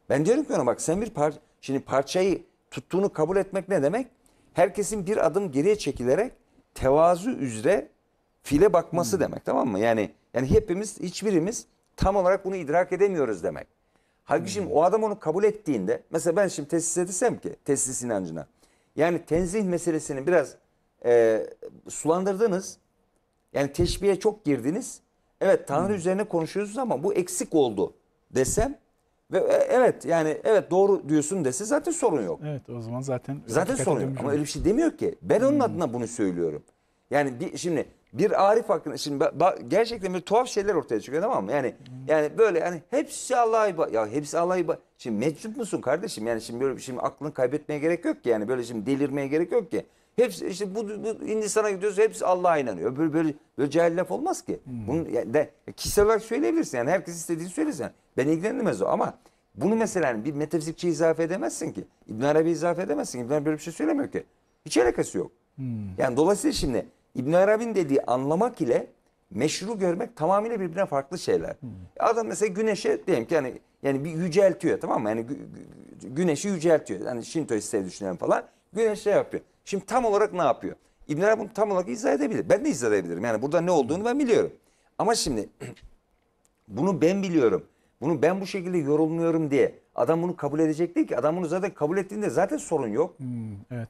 Ben diyorum ki ona bak sen bir par şimdi parçayı tuttuğunu kabul etmek ne demek? Herkesin bir adım geriye çekilerek tevazu üzere file bakması hmm. demek tamam mı? Yani yani hepimiz hiçbirimiz tam olarak bunu idrak edemiyoruz demek. Halbuki hmm. şimdi o adam onu kabul ettiğinde mesela ben şimdi tesis etsem ki tesis inancına. Yani tenzih meselesini biraz e, sulandırdınız. Yani teşbihe çok girdiniz. Evet Tanrı hmm. üzerine konuşuyorsunuz ama bu eksik oldu desem ve e, evet yani evet doğru diyorsun dese zaten sorun yok. Evet o zaman zaten zaten sorun yok. Ama öyle bir şey demiyor ki. Ben onun hmm. adına bunu söylüyorum. Yani bir, şimdi bir Arif hakkında şimdi gerçekten bir tuhaf şeyler ortaya çıkıyor tamam mı? Yani hmm. yani böyle yani hepsi Allah'a ibadet. Ya hepsi Allah'a ibadet. Şimdi meczup musun kardeşim? Yani şimdi böyle şimdi aklını kaybetmeye gerek yok ki. Yani böyle şimdi delirmeye gerek yok ki. Hepsi işte bu, bu Hindistan'a gidiyoruz hepsi Allah'a inanıyor. Böyle böyle, böyle cahil laf olmaz ki. Hmm. Bunu yani de kişisel olarak söyleyebilirsin. Yani herkes istediğini söylesin. Ben ilgilenmez o ama bunu mesela bir metafizikçi izafe edemezsin ki. İbn Arabi izafe edemezsin. İbn Arabi böyle bir şey söylemiyor ki. Hiç alakası yok. Hmm. Yani dolayısıyla şimdi İbn Arabi'nin dediği anlamak ile meşru görmek tamamıyla birbirine farklı şeyler. Hmm. Adam mesela güneşe diyelim ki yani yani bir yüceltiyor tamam mı? Yani güneşi yüceltiyor. Yani Şintoistleri düşünelim falan. güneşe şey yapıyor. Şimdi tam olarak ne yapıyor? İbn Arabi bunu tam olarak izah edebilir. Ben de izah edebilirim. Yani burada ne olduğunu ben biliyorum. Ama şimdi bunu ben biliyorum. Bunu ben bu şekilde yorumluyorum diye adam bunu kabul edecek değil ki. Adam bunu zaten kabul ettiğinde zaten sorun yok. Hmm, evet.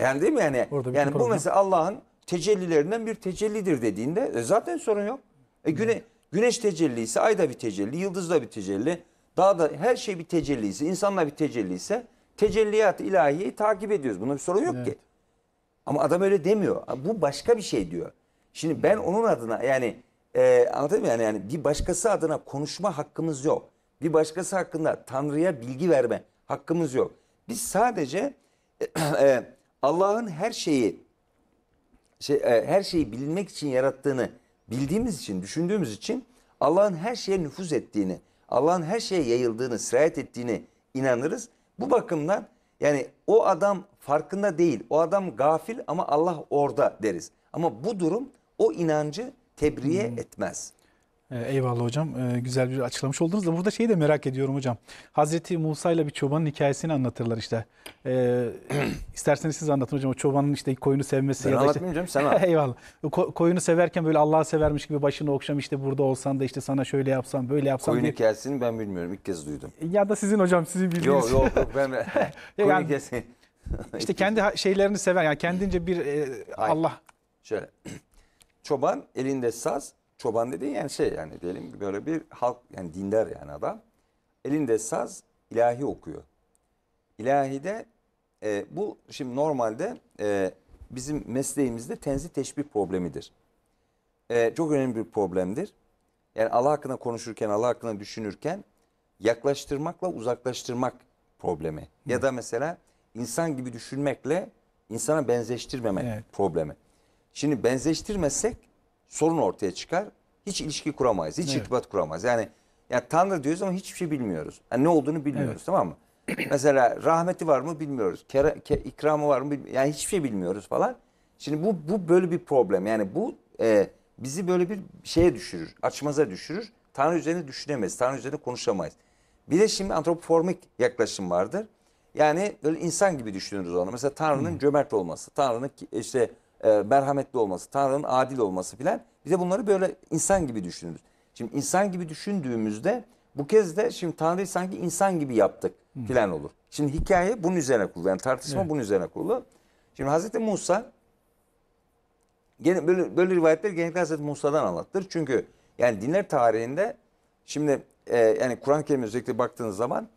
Yani değil mi yani? yani bu mesela Allah'ın tecellilerinden bir tecellidir dediğinde e, zaten sorun yok. E, güne, hmm. güneş tecellisi, ay da bir tecelli, yıldız da bir tecelli, dağ da her şey bir tecelli ise, insanla bir tecelli ise tecelliyat ilahiyi takip ediyoruz. Buna bir sorun yok evet. ki. Ama adam öyle demiyor. Bu başka bir şey diyor. Şimdi ben onun adına yani e, anlatayım yani yani bir başkası adına konuşma hakkımız yok. Bir başkası hakkında Tanrı'ya bilgi verme hakkımız yok. Biz sadece e, Allah'ın her şeyi şey, e, her şeyi bilinmek için yarattığını bildiğimiz için, düşündüğümüz için Allah'ın her şeye nüfuz ettiğini, Allah'ın her şeye yayıldığını, sirayet ettiğini inanırız bu bakımdan yani o adam farkında değil. O adam gafil ama Allah orada deriz. Ama bu durum o inancı tebriğe hmm. etmez. Ee, eyvallah hocam. Ee, güzel bir açıklamış oldunuz da burada şeyi de merak ediyorum hocam. Hazreti Musa ile bir çobanın hikayesini anlatırlar işte. Ee, isterseniz siz anlatın hocam. O çobanın işte koyunu sevmesi. Ben ya anlatmayayım işte... canım sen Eyvallah. Ko koyunu severken böyle Allah'ı severmiş gibi başını okşam işte burada olsan da işte sana şöyle yapsam böyle yapsam Koyun diye. hikayesini ben bilmiyorum. ilk kez duydum. E, ya da sizin hocam sizin bildiğiniz. Yok yok yok ben koyun yani, hikayesini. işte kendi şeylerini sever yani kendince bir e, Allah. Şöyle çoban elinde saz çoban dediğin yani şey yani diyelim böyle bir halk yani dindar yani adam. Elinde saz ilahi okuyor. İlahide e, bu şimdi normalde e, bizim mesleğimizde tenzi teşbih problemidir. E, çok önemli bir problemdir. Yani Allah hakkında konuşurken, Allah hakkında düşünürken yaklaştırmakla uzaklaştırmak problemi. Hı. Ya da mesela insan gibi düşünmekle insana benzeştirmemek evet. problemi. Şimdi benzeştirmesek sorun ortaya çıkar. Hiç ilişki kuramayız, hiç evet. irtibat kuramayız. Yani yani Tanrı diyoruz ama hiçbir şey bilmiyoruz. Yani ne olduğunu bilmiyoruz evet. tamam mı? Mesela rahmeti var mı bilmiyoruz. Kera, ke, ikramı var mı bilmiyoruz. Yani hiçbir şey bilmiyoruz falan. Şimdi bu, bu böyle bir problem. Yani bu e, bizi böyle bir şeye düşürür. Açmaza düşürür. Tanrı üzerine düşünemeyiz. Tanrı üzerine konuşamayız. Bir de şimdi antropoformik yaklaşım vardır. Yani böyle insan gibi düşünürüz onu. Mesela Tanrı'nın hmm. cömert olması. Tanrı'nın işte e, merhametli olması, Tanrı'nın adil olması filan bize bunları böyle insan gibi düşünürüz. Şimdi insan gibi düşündüğümüzde bu kez de şimdi Tanrı'yı sanki insan gibi yaptık filan olur. Şimdi hikaye bunun üzerine kurulu. Yani tartışma evet. bunun üzerine kurulu. Şimdi Hazreti Musa gene böyle, böyle rivayetler genellikle Hazreti Musa'dan anlatılır. Çünkü yani dinler tarihinde şimdi e, yani Kur'an-ı Kerim özellikle baktığınız zaman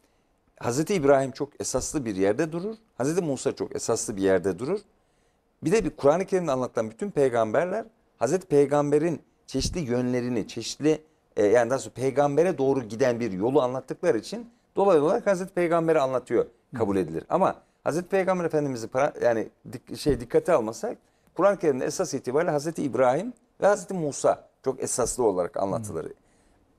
Hazreti İbrahim çok esaslı bir yerde durur. Hazreti Musa çok esaslı bir yerde durur. Bir de bir Kur'an-ı Kerim'de anlatılan bütün peygamberler Hazreti Peygamber'in çeşitli yönlerini, çeşitli e, yani nasıl peygambere doğru giden bir yolu anlattıkları için dolaylı olarak Hazreti Peygamber'i anlatıyor kabul edilir. Ama Hazreti Peygamber Efendimiz'i para, yani dik, şey dikkate almasak Kur'an-ı Kerim'de esas itibariyle Hazreti İbrahim ve Hazreti Musa çok esaslı olarak anlatılır. Hı.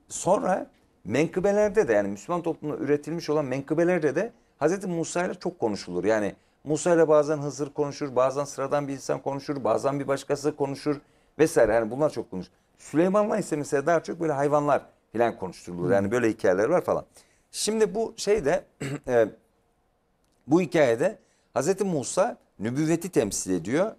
Sonra menkıbelerde de yani Müslüman toplumunda üretilmiş olan menkıbelerde de Hazreti Musa ile çok konuşulur. Yani Musa ile bazen Hızır konuşur, bazen sıradan bir insan konuşur, bazen bir başkası konuşur vesaire. Yani bunlar çok konuşur. Süleyman'la ise mesela daha çok böyle hayvanlar filan konuşturulur. Yani böyle hikayeler var falan. Şimdi bu şeyde e, bu hikayede Hazreti Musa nübüvveti temsil ediyor.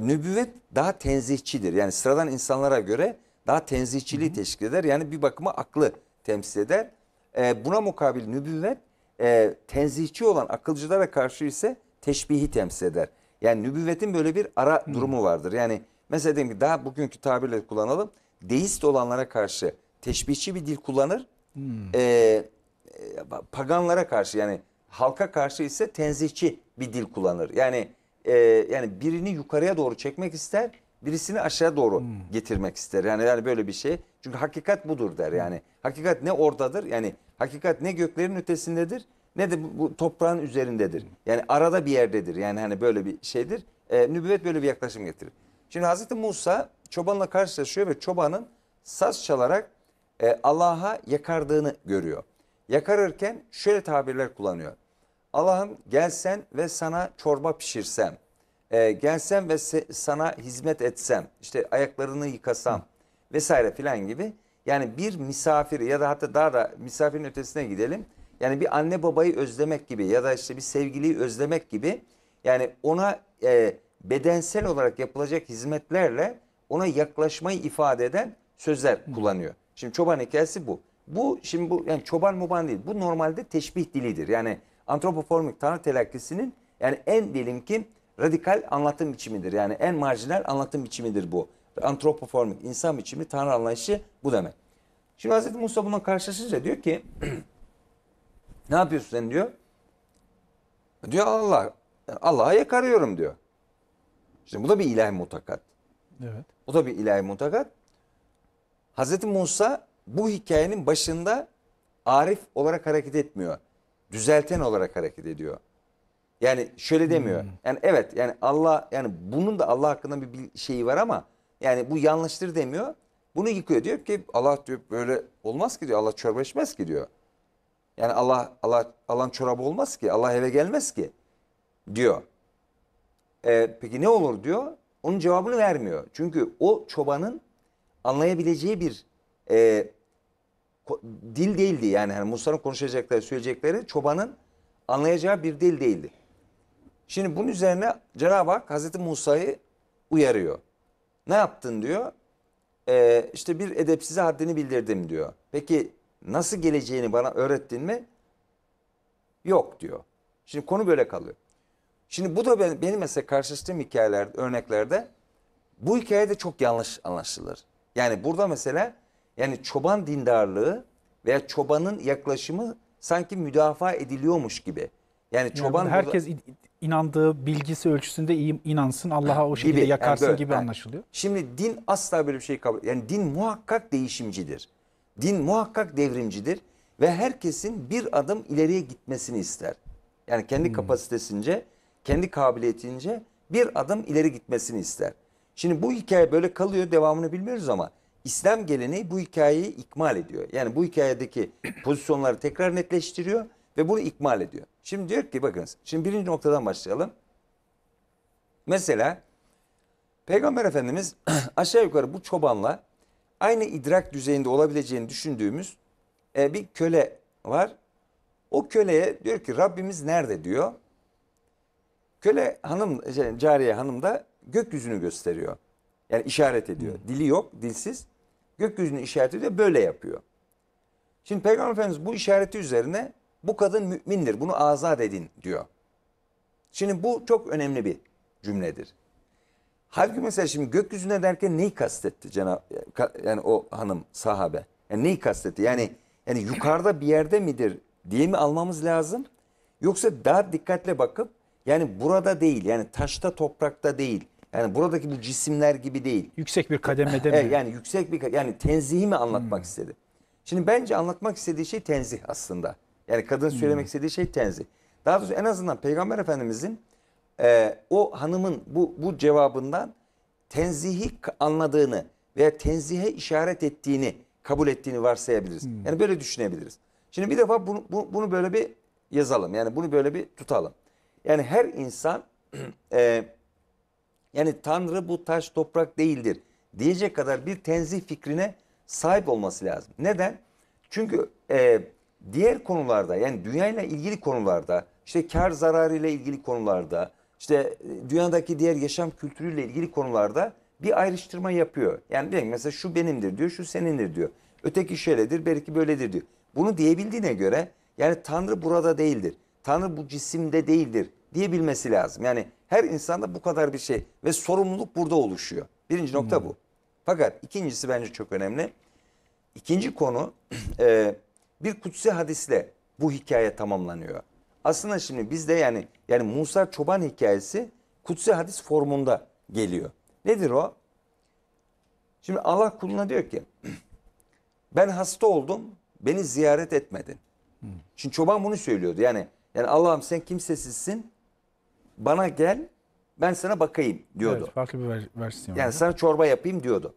E, nübüvvet daha tenzihçidir. Yani sıradan insanlara göre daha tenzihçiliği Hı-hı. teşkil eder. Yani bir bakıma aklı temsil eder. E, buna mukabil nübüvvet e, tenzihçi olan akılcılara karşı ise teşbihi temsil eder. Yani nübüvvetin böyle bir ara Hı. Hmm. durumu vardır. Yani mesela diyelim ki daha bugünkü tabirle kullanalım. Deist olanlara karşı teşbihçi bir dil kullanır. Hı. Hmm. Ee, e, paganlara karşı yani halka karşı ise tenzihçi bir dil kullanır. Yani e, yani birini yukarıya doğru çekmek ister, birisini aşağı doğru hmm. getirmek ister. Yani yani böyle bir şey. Çünkü hakikat budur der hmm. yani. Hakikat ne oradadır? Yani hakikat ne göklerin ötesindedir nedir bu, bu toprağın üzerindedir. Yani arada bir yerdedir. Yani hani böyle bir şeydir. E, nübüvvet böyle bir yaklaşım getirir. Şimdi Hazreti Musa çobanla karşılaşıyor ve çobanın saz çalarak e, Allah'a yakardığını görüyor. Yakarırken şöyle tabirler kullanıyor. Allah'ım gelsen ve sana çorba pişirsem, e, gelsem ve se, sana hizmet etsem, işte ayaklarını yıkasam vesaire filan gibi. Yani bir misafiri ya da hatta daha da misafirin ötesine gidelim. Yani bir anne babayı özlemek gibi ya da işte bir sevgiliyi özlemek gibi yani ona e, bedensel olarak yapılacak hizmetlerle ona yaklaşmayı ifade eden sözler kullanıyor. Şimdi çoban hikayesi bu. Bu şimdi bu yani çoban muban değil. Bu normalde teşbih dilidir. Yani antropoformik tanrı telakkisinin yani en diyelim ki radikal anlatım biçimidir. Yani en marjinal anlatım biçimidir bu. Antropoformik insan biçimi tanrı anlayışı bu demek. Şimdi Hz. Musa buna karşılaşınca diyor ki Ne yapıyorsun sen diyor. Diyor Allah. Allah'a yakarıyorum diyor. Şimdi bu da bir ilahi mutakat. Evet. Bu da bir ilahi mutakat. Hazreti Musa bu hikayenin başında arif olarak hareket etmiyor. Düzelten olarak hareket ediyor. Yani şöyle demiyor. Hmm. Yani evet yani Allah yani bunun da Allah hakkında bir şeyi var ama yani bu yanlıştır demiyor. Bunu yıkıyor diyor ki Allah diyor böyle olmaz ki diyor. Allah çörbeşmez ki diyor. Yani Allah Allah alan çorabı olmaz ki. Allah eve gelmez ki diyor. E, peki ne olur diyor. Onun cevabını vermiyor. Çünkü o çobanın anlayabileceği bir e, dil değildi. Yani hani Musa'nın konuşacakları, söyleyecekleri çobanın anlayacağı bir dil değildi. Şimdi bunun üzerine Cenab-ı Hak Hazreti Musa'yı uyarıyor. Ne yaptın diyor. E, işte bir edepsize haddini bildirdim diyor. Peki nasıl geleceğini bana öğrettin mi? Yok diyor. Şimdi konu böyle kalıyor. Şimdi bu da benim mesela karşılaştığım hikayeler, örneklerde bu hikaye de çok yanlış anlaşılır. Yani burada mesela yani çoban dindarlığı veya çobanın yaklaşımı sanki müdafaa ediliyormuş gibi. Yani çoban yani herkes burada, inandığı bilgisi ölçüsünde inansın Allah'a o şekilde gibi, yakarsın yani böyle, gibi anlaşılıyor. şimdi din asla böyle bir şey kabul. Yani din muhakkak değişimcidir. Din muhakkak devrimcidir ve herkesin bir adım ileriye gitmesini ister. Yani kendi hmm. kapasitesince, kendi kabiliyetince bir adım ileri gitmesini ister. Şimdi bu hikaye böyle kalıyor devamını bilmiyoruz ama İslam geleneği bu hikayeyi ikmal ediyor. Yani bu hikayedeki pozisyonları tekrar netleştiriyor ve bunu ikmal ediyor. Şimdi diyor ki bakınız şimdi birinci noktadan başlayalım. Mesela Peygamber Efendimiz aşağı yukarı bu çobanla aynı idrak düzeyinde olabileceğini düşündüğümüz e, bir köle var. O köleye diyor ki Rabbimiz nerede diyor. Köle hanım, şey, cariye hanım da gökyüzünü gösteriyor. Yani işaret ediyor. Dili yok, dilsiz. Gökyüzünü işaret ediyor, böyle yapıyor. Şimdi Peygamber Efendimiz bu işareti üzerine bu kadın mümindir, bunu azat edin diyor. Şimdi bu çok önemli bir cümledir. Halbuki mesela şimdi gökyüzüne derken neyi kastetti Cenab yani o hanım sahabe? Yani neyi kastetti? Yani yani yukarıda bir yerde midir diye mi almamız lazım? Yoksa daha dikkatle bakıp yani burada değil yani taşta toprakta değil. Yani buradaki bu cisimler gibi değil. Yüksek bir kademede mi? yani yüksek bir yani tenzihi mi anlatmak hmm. istedi? Şimdi bence anlatmak istediği şey tenzih aslında. Yani kadın söylemek hmm. istediği şey tenzih. Daha doğrusu en azından Peygamber Efendimizin e, o hanımın bu, bu cevabından tenzihi anladığını veya tenzihe işaret ettiğini kabul ettiğini varsayabiliriz. Hmm. Yani böyle düşünebiliriz. Şimdi bir defa bunu, bu, bunu böyle bir yazalım. Yani bunu böyle bir tutalım. Yani her insan e, yani Tanrı bu taş toprak değildir diyecek kadar bir tenzih fikrine sahip olması lazım. Neden? Çünkü e, diğer konularda yani dünyayla ilgili konularda işte kar zararı ile ilgili konularda işte e, dünyadaki diğer yaşam kültürüyle ilgili konularda bir ayrıştırma yapıyor. Yani diyelim mesela şu benimdir diyor, şu senindir diyor. Öteki şöyledir, belki böyledir diyor. Bunu diyebildiğine göre yani Tanrı burada değildir. Tanrı bu cisimde değildir diyebilmesi lazım. Yani her insanda bu kadar bir şey ve sorumluluk burada oluşuyor. Birinci nokta hmm. bu. Fakat ikincisi bence çok önemli. İkinci konu e, bir kutsi hadisle bu hikaye tamamlanıyor aslında şimdi bizde yani yani Musa Çoban hikayesi kutsi hadis formunda geliyor. Nedir o? Şimdi Allah kuluna diyor ki ben hasta oldum beni ziyaret etmedin. Hı. Şimdi çoban bunu söylüyordu yani yani Allah'ım sen kimsesizsin bana gel ben sana bakayım diyordu. Evet, farklı bir versiyon. Yani, yani sana çorba yapayım diyordu.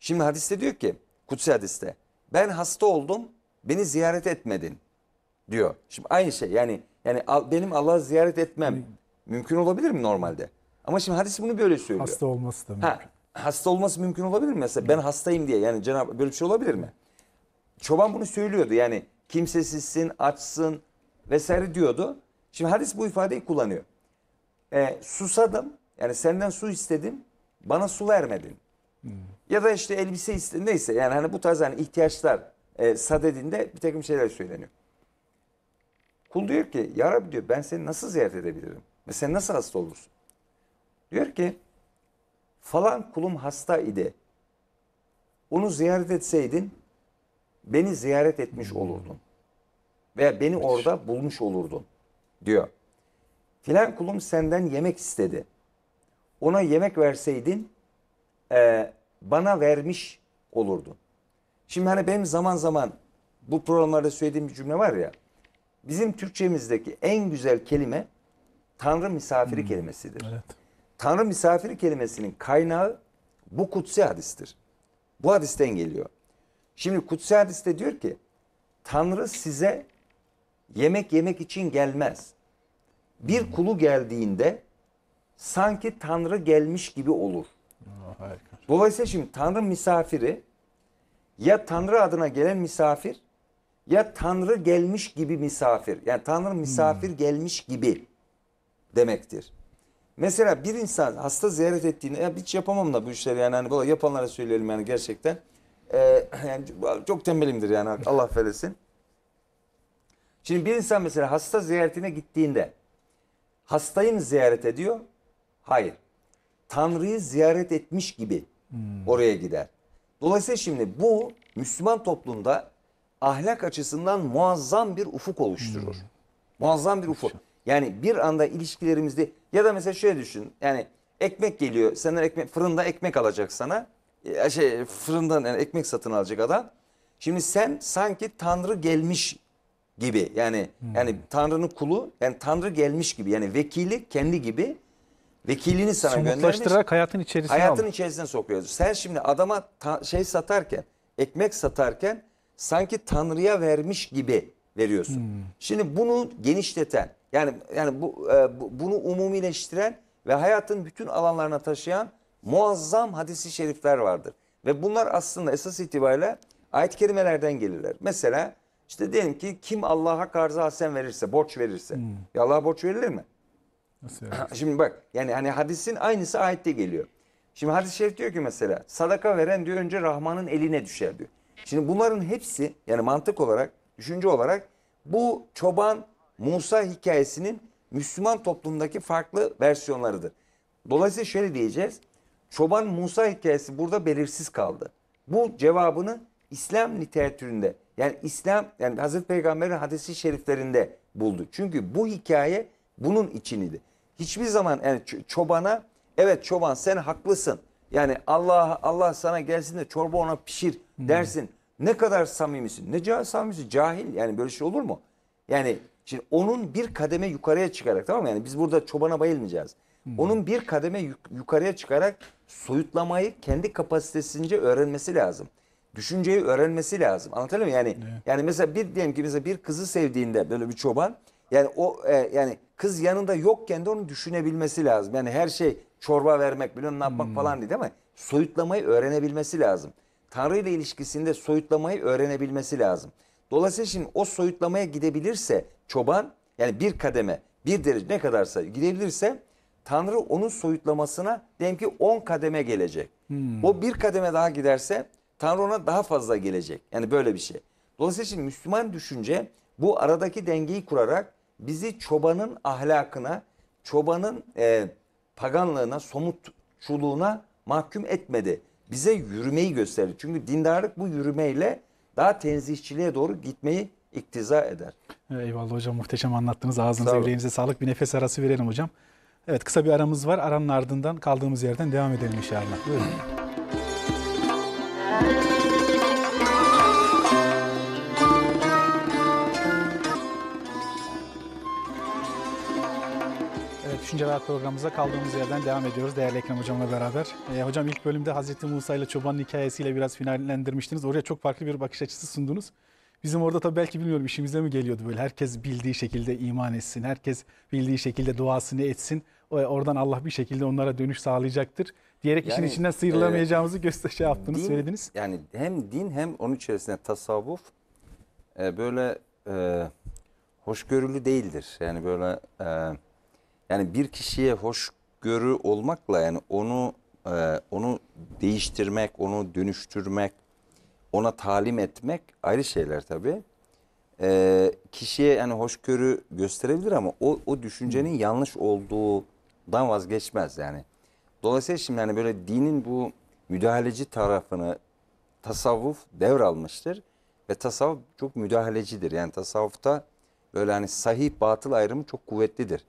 Şimdi hadiste diyor ki kutsi hadiste ben hasta oldum beni ziyaret etmedin diyor. Şimdi aynı şey yani yani benim Allah'ı ziyaret etmem mümkün olabilir mi normalde? Ama şimdi hadis bunu böyle söylüyor. Hasta olması da mümkün. Ha, hasta olması mümkün olabilir mi? Mesela ben hastayım diye yani Cenab böyle bir şey olabilir mi? Çoban bunu söylüyordu yani kimsesizsin, açsın vesaire diyordu. Şimdi hadis bu ifadeyi kullanıyor. E, susadım yani senden su istedim bana su vermedin. Hmm. Ya da işte elbise istedim neyse yani hani bu tarz hani ihtiyaçlar e, sadedinde bir takım şeyler söyleniyor. Kul diyor ki ya Rabbi diyor ben seni nasıl ziyaret edebilirim? Ve sen nasıl hasta olursun? Diyor ki falan kulum hasta idi. Onu ziyaret etseydin beni ziyaret etmiş olurdun. Veya beni orada bulmuş olurdun diyor. Filan kulum senden yemek istedi. Ona yemek verseydin e, bana vermiş olurdun. Şimdi hani benim zaman zaman bu programlarda söylediğim bir cümle var ya. Bizim Türkçemizdeki en güzel kelime Tanrı misafiri hmm. kelimesidir. Evet. Tanrı misafiri kelimesinin kaynağı bu kutsi hadistir. Bu hadisten geliyor. Şimdi kutsi hadiste diyor ki Tanrı size yemek yemek için gelmez. Bir hmm. kulu geldiğinde sanki Tanrı gelmiş gibi olur. Harika. Dolayısıyla şimdi Tanrı misafiri ya Tanrı adına gelen misafir ya Tanrı gelmiş gibi misafir. Yani Tanrı misafir hmm. gelmiş gibi demektir. Mesela bir insan hasta ziyaret ettiğinde, ya hiç yapamam da bu işleri yani hani böyle yapanlara söyleyelim yani gerçekten. Ee, yani çok tembelimdir yani Allah affetsin. Şimdi bir insan mesela hasta ziyaretine gittiğinde hastayı mı ziyaret ediyor? Hayır. Tanrı'yı ziyaret etmiş gibi hmm. oraya gider. Dolayısıyla şimdi bu Müslüman toplumda ahlak açısından muazzam bir ufuk oluşturur. Hmm. Muazzam bir ufuk. Yani bir anda ilişkilerimizde ya da mesela şöyle düşün. Yani ekmek geliyor. Senden ekmek fırında ekmek alacak sana. E, şey fırından yani ekmek satın alacak adam. Şimdi sen sanki Tanrı gelmiş gibi yani hmm. yani Tanrı'nın kulu yani Tanrı gelmiş gibi yani vekili kendi gibi vekilini sana göndermiş. hayatın içerisine Hayatın almış. içerisine sokuyoruz. Sen şimdi adama ta, şey satarken ekmek satarken sanki Tanrı'ya vermiş gibi veriyorsun. Hmm. Şimdi bunu genişleten yani yani bu, e, bu bunu umumileştiren ve hayatın bütün alanlarına taşıyan muazzam hadisi şerifler vardır. Ve bunlar aslında esas itibariyle ayet-i kerimelerden gelirler. Mesela işte diyelim ki kim Allah'a karza hasen verirse, borç verirse. Hmm. Ya Allah'a borç verilir mi? Nasıl yani? Şimdi bak yani hani hadisin aynısı ayette geliyor. Şimdi hadis-i şerif diyor ki mesela sadaka veren diyor önce Rahman'ın eline düşer diyor. Şimdi bunların hepsi yani mantık olarak, düşünce olarak bu çoban Musa hikayesinin Müslüman toplumdaki farklı versiyonlarıdır. Dolayısıyla şöyle diyeceğiz. Çoban Musa hikayesi burada belirsiz kaldı. Bu cevabını İslam literatüründe yani İslam yani Hazreti Peygamber'in hadisi şeriflerinde buldu. Çünkü bu hikaye bunun içiniydi. Hiçbir zaman yani çobana evet çoban sen haklısın yani Allah Allah sana gelsin de çorba ona pişir hmm. dersin. Ne kadar samimisin? Ne cahil samimisin? Cahil. Yani böyle şey olur mu? Yani şimdi onun bir kademe yukarıya çıkarak tamam mı? Yani biz burada çobana bayılmayacağız. Hmm. Onun bir kademe yukarıya çıkarak soyutlamayı kendi kapasitesince öğrenmesi lazım. Düşünceyi öğrenmesi lazım. Anlatabiliyor muyum? Yani yani mesela bir diyelim ki mesela bir kızı sevdiğinde böyle bir çoban yani o e, yani kız yanında yokken de onu düşünebilmesi lazım. Yani her şey çorba vermek bilmem ne yapmak hmm. falan değil ama soyutlamayı öğrenebilmesi lazım. Tanrı ile ilişkisinde soyutlamayı öğrenebilmesi lazım. Dolayısıyla şimdi o soyutlamaya gidebilirse çoban yani bir kademe bir derece ne kadarsa gidebilirse Tanrı onun soyutlamasına diyelim ki 10 kademe gelecek. Hmm. O bir kademe daha giderse Tanrı ona daha fazla gelecek. Yani böyle bir şey. Dolayısıyla şimdi Müslüman düşünce bu aradaki dengeyi kurarak bizi çobanın ahlakına, çobanın e, paganlığına, somutçuluğuna mahkum etmedi. Bize yürümeyi gösterdi. Çünkü dindarlık bu yürümeyle daha tenzihçiliğe doğru gitmeyi iktiza eder. Eyvallah hocam muhteşem anlattınız. Ağzınıza yüreğinize sağlık. Bir nefes arası verelim hocam. Evet kısa bir aramız var. Aranın ardından kaldığımız yerden devam edelim inşallah. Buyurun. Düşünceler programımıza kaldığımız yerden devam ediyoruz değerli Ekrem Hocam'la beraber. E, hocam ilk bölümde Hazreti Musa ile çobanın hikayesiyle biraz finallendirmiştiniz. Oraya çok farklı bir bakış açısı sundunuz. Bizim orada tabii belki bilmiyorum işimize mi geliyordu böyle herkes bildiği şekilde iman etsin, herkes bildiği şekilde duasını etsin. Oradan Allah bir şekilde onlara dönüş sağlayacaktır diyerek yani, işin içinden e, sıyrılamayacağımızı e, göster şey yaptınız, din, söylediniz. Yani hem din hem onun içerisinde tasavvuf e, böyle e, hoşgörülü değildir. Yani böyle e, yani bir kişiye hoşgörü olmakla yani onu e, onu değiştirmek, onu dönüştürmek, ona talim etmek ayrı şeyler tabii. E, kişiye yani hoşgörü gösterebilir ama o, o düşüncenin yanlış olduğundan vazgeçmez yani. Dolayısıyla şimdi yani böyle dinin bu müdahaleci tarafını tasavvuf devralmıştır ve tasavvuf çok müdahalecidir. Yani tasavvufta Böyle hani sahih batıl ayrımı çok kuvvetlidir.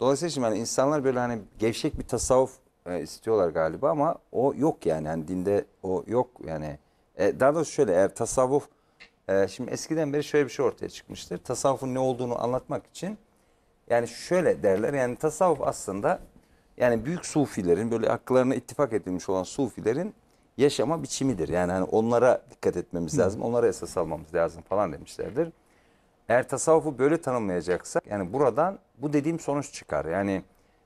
Dolayısıyla şimdi hani insanlar böyle hani gevşek bir tasavvuf e, istiyorlar galiba ama o yok yani. yani dinde o yok yani. E, daha doğrusu şöyle eğer tasavvuf e, şimdi eskiden beri şöyle bir şey ortaya çıkmıştır. Tasavvufun ne olduğunu anlatmak için yani şöyle derler yani tasavvuf aslında yani büyük sufilerin böyle akıllarına ittifak edilmiş olan sufilerin yaşama biçimidir. Yani hani onlara dikkat etmemiz lazım, onlara esas almamız lazım falan demişlerdir eğer tasavvufu böyle tanımlayacaksak yani buradan bu dediğim sonuç çıkar. Yani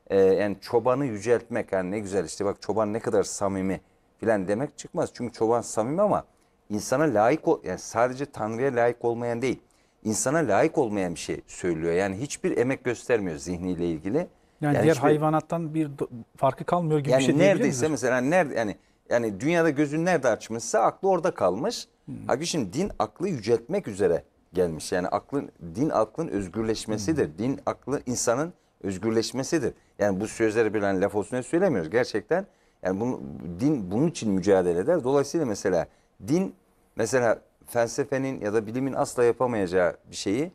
e, yani çobanı yüceltmek yani ne güzel işte bak çoban ne kadar samimi filan demek çıkmaz. Çünkü çoban samimi ama insana layık ol, yani sadece Tanrı'ya layık olmayan değil. insana layık olmayan bir şey söylüyor. Yani hiçbir emek göstermiyor zihniyle ilgili. Yani, yani diğer hiçbir, hayvanattan bir farkı kalmıyor gibi yani bir şey neredeyse mesela nerede yani yani dünyada gözün nerede açmışsa aklı orada kalmış. Hmm. Halbuki şimdi din aklı yüceltmek üzere gelmiş. Yani aklın din aklın özgürleşmesidir. Din aklı insanın özgürleşmesidir. Yani bu sözleri bilen laf olsun söylemiyoruz. Gerçekten yani bunu, din bunun için mücadele eder. Dolayısıyla mesela din mesela felsefenin ya da bilimin asla yapamayacağı bir şeyi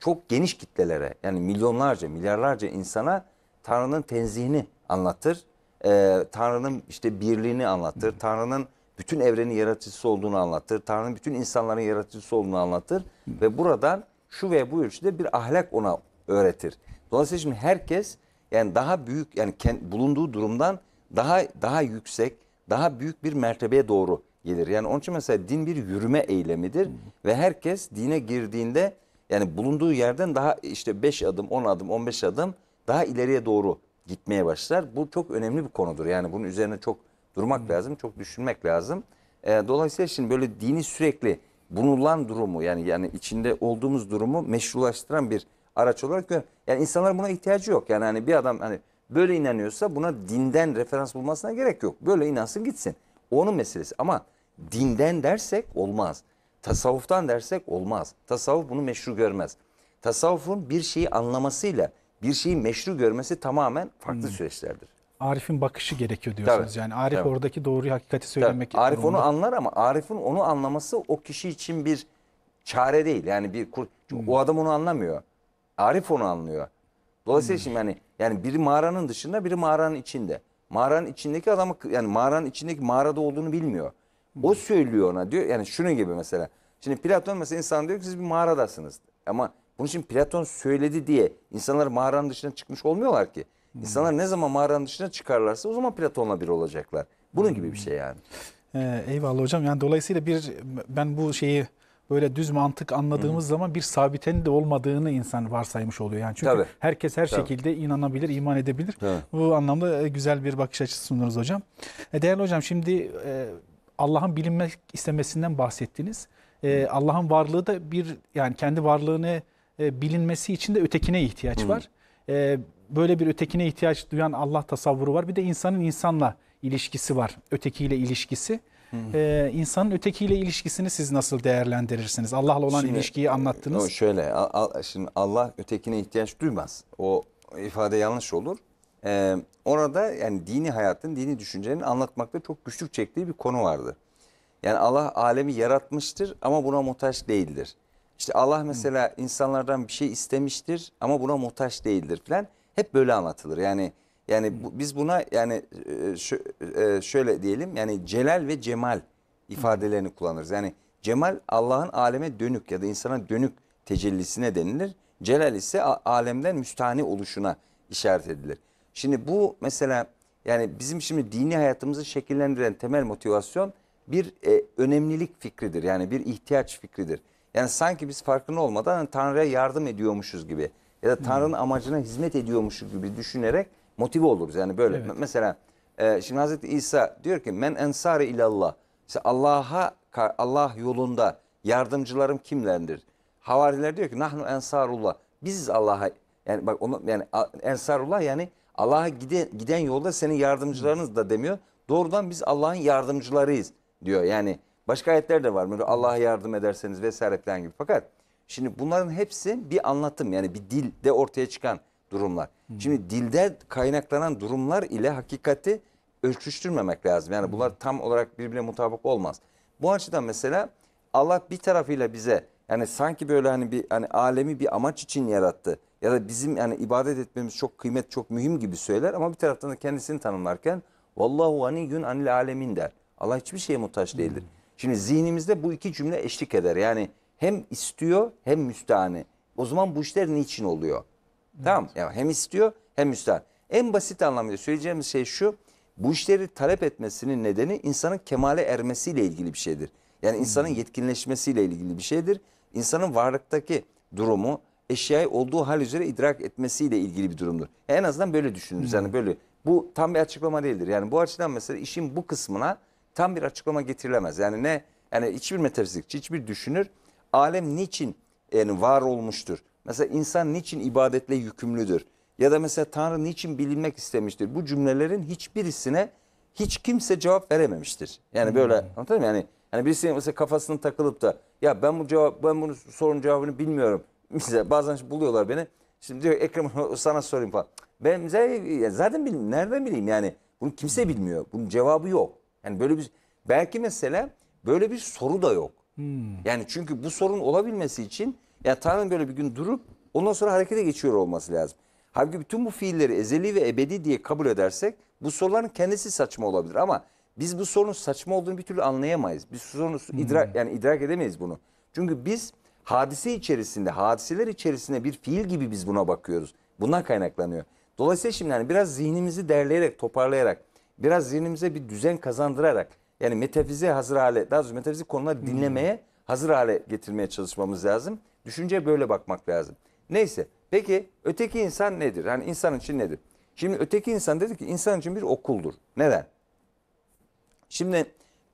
çok geniş kitlelere yani milyonlarca milyarlarca insana Tanrı'nın tenzihini anlatır. Ee, Tanrı'nın işte birliğini anlatır. Tanrı'nın bütün evrenin yaratıcısı olduğunu anlatır. Tanrı'nın bütün insanların yaratıcısı olduğunu anlatır. Hı. Ve buradan şu ve bu ölçüde bir ahlak ona öğretir. Dolayısıyla şimdi herkes yani daha büyük yani kend, bulunduğu durumdan daha daha yüksek, daha büyük bir mertebeye doğru gelir. Yani onun için mesela din bir yürüme eylemidir hı ve herkes dine girdiğinde yani bulunduğu yerden daha işte 5 adım, 10 adım, 15 adım daha ileriye doğru gitmeye başlar. Bu çok önemli bir konudur. Yani bunun üzerine çok Durmak hmm. lazım, çok düşünmek lazım. E, dolayısıyla şimdi böyle dini sürekli bunulan durumu yani yani içinde olduğumuz durumu meşrulaştıran bir araç olarak yani insanlar buna ihtiyacı yok. Yani hani bir adam hani böyle inanıyorsa buna dinden referans bulmasına gerek yok. Böyle inansın gitsin. Onun meselesi ama dinden dersek olmaz. Tasavvuftan dersek olmaz. Tasavvuf bunu meşru görmez. Tasavvufun bir şeyi anlamasıyla bir şeyi meşru görmesi tamamen farklı hmm. süreçlerdir. Arif'in bakışı gerekiyor diyorsunuz. Tabii, yani Arif tabii. oradaki doğruyu hakikati söylemek. Tabii. Arif onu anlar ama Arif'in onu anlaması o kişi için bir çare değil. Yani bir kur... hmm. o adam onu anlamıyor. Arif onu anlıyor. Dolayısıyla hmm. şimdi yani yani biri mağaranın dışında, biri mağaranın içinde. Mağaranın içindeki adamı yani mağaranın içindeki mağarada olduğunu bilmiyor. O hmm. söylüyor ona diyor yani şunun gibi mesela. Şimdi Platon mesela insan diyor ki siz bir mağaradasınız. Ama bunun için Platon söyledi diye insanlar mağaranın dışına çıkmış olmuyorlar ki. Hmm. İnsanlar ne zaman mağaranın dışına çıkarlarsa o zaman Platon'la bir olacaklar. Bunun gibi bir şey yani. Ee, eyvallah hocam. Yani dolayısıyla bir ben bu şeyi böyle düz mantık anladığımız Hı. zaman bir sabitenin de olmadığını insan varsaymış oluyor. Yani çünkü Tabii. herkes her Tabii. şekilde inanabilir, iman edebilir. Hı. Bu anlamda e, güzel bir bakış açısı sundunuz hocam. E, değerli hocam şimdi e, Allah'ın bilinmek istemesinden bahsettiniz. Allah'ın varlığı da bir yani kendi varlığını bilinmesi için de ötekine ihtiyaç Hı. var böyle bir ötekine ihtiyaç duyan Allah tasavvuru var. Bir de insanın insanla ilişkisi var. Ötekiyle ilişkisi. Hı. Ee, insanın ötekiyle ilişkisini siz nasıl değerlendirirsiniz? Allah'la olan şimdi, ilişkiyi e, anlattınız. Şöyle, şimdi Allah ötekine ihtiyaç duymaz. O ifade yanlış olur. Ee, orada yani dini hayatın, dini düşüncenin anlatmakta çok güçlük çektiği bir konu vardı. Yani Allah alemi yaratmıştır ama buna muhtaç değildir. İşte Allah mesela insanlardan bir şey istemiştir ama buna muhtaç değildir filan. Hep böyle anlatılır. Yani yani bu, biz buna yani e, e, şöyle diyelim yani celal ve cemal ifadelerini kullanırız. Yani cemal Allah'ın aleme dönük ya da insana dönük tecellisine denilir. Celal ise alemden müstahni oluşuna işaret edilir. Şimdi bu mesela yani bizim şimdi dini hayatımızı şekillendiren temel motivasyon bir e, önemlilik fikridir. Yani bir ihtiyaç fikridir. Yani sanki biz farkında olmadan Tanrı'ya yardım ediyormuşuz gibi ya da Tanrı'nın amacına hizmet ediyormuş gibi düşünerek motive oluruz. Yani böyle evet. mesela e, şimdi Hazreti İsa diyor ki men ensari ilallah. İşte Allah'a Allah yolunda yardımcılarım kimlerdir? Havariler diyor ki nahnu ensarullah. Biziz Allah'a yani bak onu yani ensarullah yani Allah'a giden, giden yolda senin yardımcılarınız da demiyor. Doğrudan biz Allah'ın yardımcılarıyız diyor. Yani başka ayetler de var. Böyle Allah'a yardım ederseniz vesaire falan gibi. Fakat Şimdi bunların hepsi bir anlatım yani bir dilde ortaya çıkan durumlar. Hmm. Şimdi dilde kaynaklanan durumlar ile hakikati ölçüştürmemek lazım. Yani hmm. bunlar tam olarak birbirine mutabık olmaz. Bu açıdan mesela Allah bir tarafıyla bize yani sanki böyle hani bir hani alemi bir amaç için yarattı ya da bizim yani ibadet etmemiz çok kıymet çok mühim gibi söyler ama bir taraftan da kendisini tanımlarken vallahu gün anil alemin der. Allah hiçbir şeye muhtaç değildir. Hmm. Şimdi zihnimizde bu iki cümle eşlik eder. Yani hem istiyor hem müstahane. O zaman bu işler niçin oluyor? Evet. Tamam yani hem istiyor hem müstahane. En basit anlamıyla söyleyeceğimiz şey şu. Bu işleri talep etmesinin nedeni insanın kemale ermesiyle ilgili bir şeydir. Yani hmm. insanın yetkinleşmesiyle ilgili bir şeydir. İnsanın varlıktaki durumu eşyayı olduğu hal üzere idrak etmesiyle ilgili bir durumdur. En azından böyle düşünürüz. Yani hmm. böyle bu tam bir açıklama değildir. Yani bu açıdan mesela işin bu kısmına tam bir açıklama getirilemez. Yani ne yani hiçbir metafizikçi, hiçbir düşünür alem niçin yani var olmuştur? Mesela insan niçin ibadetle yükümlüdür? Ya da mesela Tanrı niçin bilinmek istemiştir? Bu cümlelerin hiçbirisine hiç kimse cevap verememiştir. Yani hmm. böyle anladın mı? Yani yani birisi mesela kafasını takılıp da ya ben bu cevap ben bunu sorun cevabını bilmiyorum. Mesela bazen buluyorlar beni. Şimdi diyor Ekrem sana sorayım falan. Ben zaten bilmiyorum. Nereden bileyim yani? Bunu kimse bilmiyor. Bunun cevabı yok. Yani böyle bir belki mesela böyle bir soru da yok. Hmm. Yani çünkü bu sorun olabilmesi için ya Tanrı'nın böyle bir gün durup ondan sonra harekete geçiyor olması lazım. Halbuki bütün bu fiilleri ezeli ve ebedi diye kabul edersek bu soruların kendisi saçma olabilir ama biz bu sorunun saçma olduğunu bir türlü anlayamayız. Biz sorunu hmm. idrak yani idrak edemeyiz bunu. Çünkü biz hadise içerisinde, hadiseler içerisinde bir fiil gibi biz buna bakıyoruz. Bundan kaynaklanıyor. Dolayısıyla şimdi hani biraz zihnimizi derleyerek, toparlayarak, biraz zihnimize bir düzen kazandırarak yani metafizi hazır hale, daha doğrusu metafizik konuları hmm. dinlemeye hazır hale getirmeye çalışmamız lazım. Düşünceye böyle bakmak lazım. Neyse peki öteki insan nedir? Hani insan için nedir? Şimdi öteki insan dedi ki insan için bir okuldur. Neden? Şimdi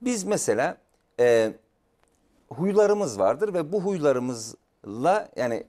biz mesela e, huylarımız vardır ve bu huylarımızla yani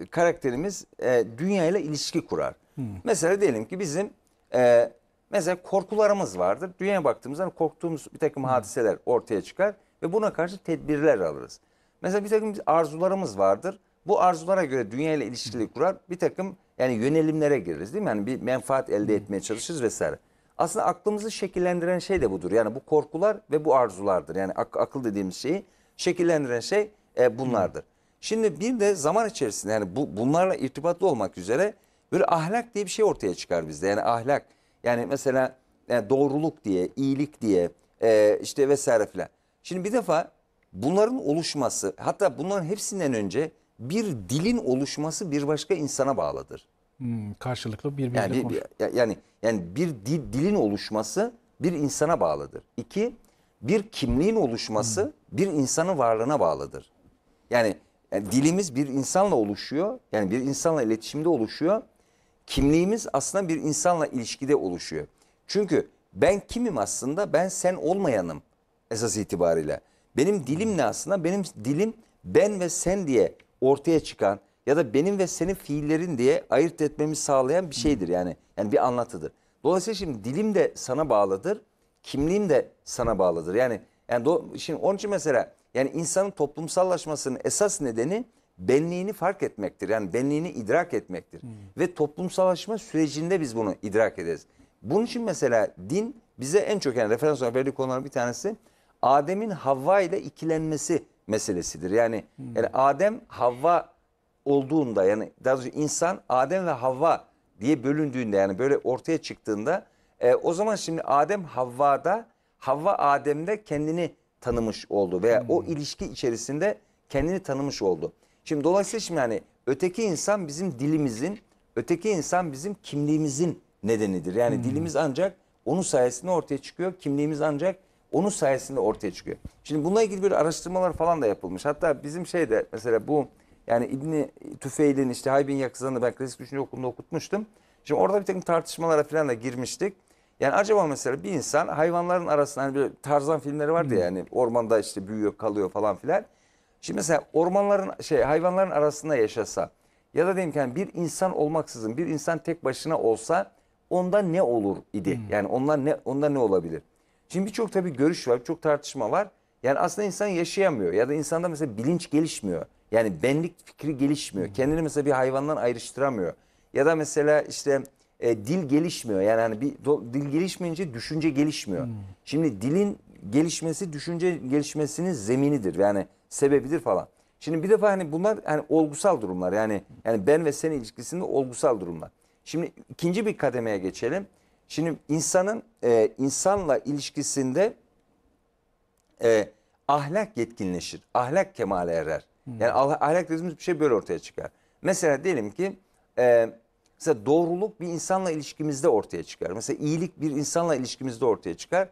e, karakterimiz e, dünyayla ilişki kurar. Hmm. Mesela diyelim ki bizim e, Mesela korkularımız vardır. Dünyaya baktığımızda hani korktuğumuz bir takım hadiseler ortaya çıkar ve buna karşı tedbirler alırız. Mesela bir takım arzularımız vardır. Bu arzulara göre dünyayla ilişkili kurar. Bir takım yani yönelimlere gireriz değil mi? Yani bir menfaat elde etmeye çalışırız vesaire. Aslında aklımızı şekillendiren şey de budur. Yani bu korkular ve bu arzulardır. Yani ak akıl dediğimiz şeyi şekillendiren şey e, bunlardır. Şimdi bir de zaman içerisinde yani bu bunlarla irtibatlı olmak üzere böyle ahlak diye bir şey ortaya çıkar bizde. Yani ahlak yani mesela yani e, doğruluk diye, iyilik diye e, işte vesaire filan. Şimdi bir defa bunların oluşması hatta bunların hepsinden önce bir dilin oluşması bir başka insana bağlıdır. Hmm, karşılıklı birbirine yani, konuş. Yani, yani bir dil, dilin oluşması bir insana bağlıdır. İki, bir kimliğin oluşması hmm. bir insanın varlığına bağlıdır. Yani, yani dilimiz bir insanla oluşuyor. Yani bir insanla iletişimde oluşuyor kimliğimiz aslında bir insanla ilişkide oluşuyor. Çünkü ben kimim aslında? Ben sen olmayanım esas itibariyle. Benim dilim ne aslında? Benim dilim ben ve sen diye ortaya çıkan ya da benim ve senin fiillerin diye ayırt etmemi sağlayan bir şeydir yani. Yani bir anlatıdır. Dolayısıyla şimdi dilim de sana bağlıdır, kimliğim de sana bağlıdır. Yani yani do, şimdi onun için mesela yani insanın toplumsallaşmasının esas nedeni benliğini fark etmektir. Yani benliğini idrak etmektir. Hmm. Ve toplumsallaşma sürecinde biz bunu idrak ederiz. Bunun için mesela din bize en çok yani referans olarak verdiği konuların bir tanesi Adem'in Havva ile ikilenmesi meselesidir. Yani, hmm. yani Adem Havva olduğunda yani daha doğrusu insan Adem ve Havva diye bölündüğünde yani böyle ortaya çıktığında e, o zaman şimdi Adem Havva'da Havva Adem'de kendini tanımış oldu veya hmm. o ilişki içerisinde kendini tanımış oldu. Şimdi dolayısıyla şimdi yani öteki insan bizim dilimizin, öteki insan bizim kimliğimizin nedenidir. Yani hmm. dilimiz ancak onun sayesinde ortaya çıkıyor, kimliğimiz ancak onun sayesinde ortaya çıkıyor. Şimdi bununla ilgili bir araştırmalar falan da yapılmış. Hatta bizim şeyde mesela bu yani İbni Tüfeil'in işte Haybin Yakızan'ı ben klasik düşünce okulunda okutmuştum. Şimdi orada bir takım tartışmalara falan da girmiştik. Yani acaba mesela bir insan hayvanların arasında hani böyle Tarzan filmleri vardı ya hmm. yani ormanda işte büyüyor kalıyor falan filan. Şimdi mesela ormanların şey hayvanların arasında yaşasa ya da diyelim ki yani bir insan olmaksızın bir insan tek başına olsa onda ne olur idi? Hmm. Yani onlar ne onda ne olabilir? Şimdi birçok tabii görüş var, çok tartışma var. Yani aslında insan yaşayamıyor ya da insanda mesela bilinç gelişmiyor. Yani benlik fikri gelişmiyor. Hmm. Kendini mesela bir hayvandan ayrıştıramıyor. Ya da mesela işte e, dil gelişmiyor. Yani hani bir do, dil gelişmeyince düşünce gelişmiyor. Hmm. Şimdi dilin gelişmesi düşünce gelişmesinin zeminidir. Yani sebebidir falan. Şimdi bir defa hani bunlar yani olgusal durumlar. Yani yani ben ve sen ilişkisinde olgusal durumlar. Şimdi ikinci bir kademeye geçelim. Şimdi insanın e, insanla ilişkisinde e, ahlak yetkinleşir. Ahlak kemale erer. Hmm. Yani ah, ahlak dediğimiz bir şey böyle ortaya çıkar. Mesela diyelim ki e, mesela doğruluk bir insanla ilişkimizde ortaya çıkar. Mesela iyilik bir insanla ilişkimizde ortaya çıkar.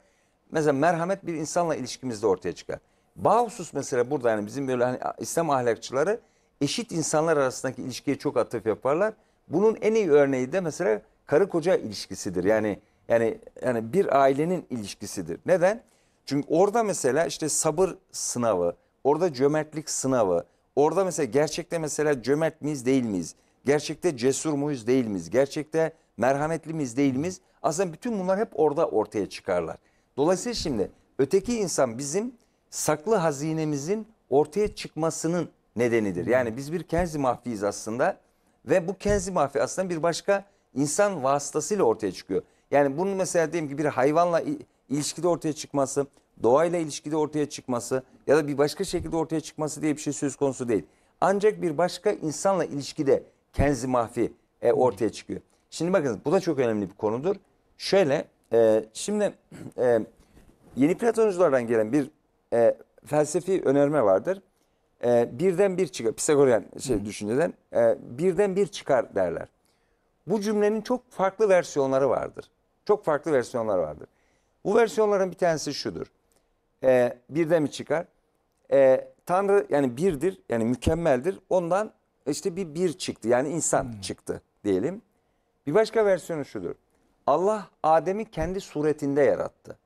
Mesela merhamet bir insanla ilişkimizde ortaya çıkar. Bağhusus mesela burada yani bizim böyle hani İslam ahlakçıları eşit insanlar arasındaki ilişkiye çok atıf yaparlar. Bunun en iyi örneği de mesela karı koca ilişkisidir. Yani yani yani bir ailenin ilişkisidir. Neden? Çünkü orada mesela işte sabır sınavı, orada cömertlik sınavı, orada mesela gerçekte mesela cömert miyiz değil miyiz? Gerçekte cesur muyuz değil miyiz? Gerçekte merhametli miyiz değil miyiz? Aslında bütün bunlar hep orada ortaya çıkarlar. Dolayısıyla şimdi öteki insan bizim saklı hazinemizin ortaya çıkmasının nedenidir. Yani biz bir kenzi mahfiyiz aslında ve bu kenzi mahfi aslında bir başka insan vasıtasıyla ortaya çıkıyor. Yani bunun mesela diyelim ki bir hayvanla ilişkide ortaya çıkması, doğayla ilişkide ortaya çıkması ya da bir başka şekilde ortaya çıkması diye bir şey söz konusu değil. Ancak bir başka insanla ilişkide kenzi mahfi e, ortaya çıkıyor. Şimdi bakın bu da çok önemli bir konudur. Şöyle e, şimdi e, yeni Platonculardan gelen bir e, felsefi önerme vardır. E, birden bir çıkar, Pisagoryen şey, Hı. düşünceden e, birden bir çıkar derler. Bu cümlenin çok farklı versiyonları vardır. Çok farklı versiyonları vardır. Bu versiyonların bir tanesi şudur. E, birden bir çıkar. E, Tanrı yani birdir, yani mükemmeldir. Ondan işte bir bir çıktı. Yani insan hmm. çıktı diyelim. Bir başka versiyonu şudur. Allah Adem'i kendi suretinde yarattı.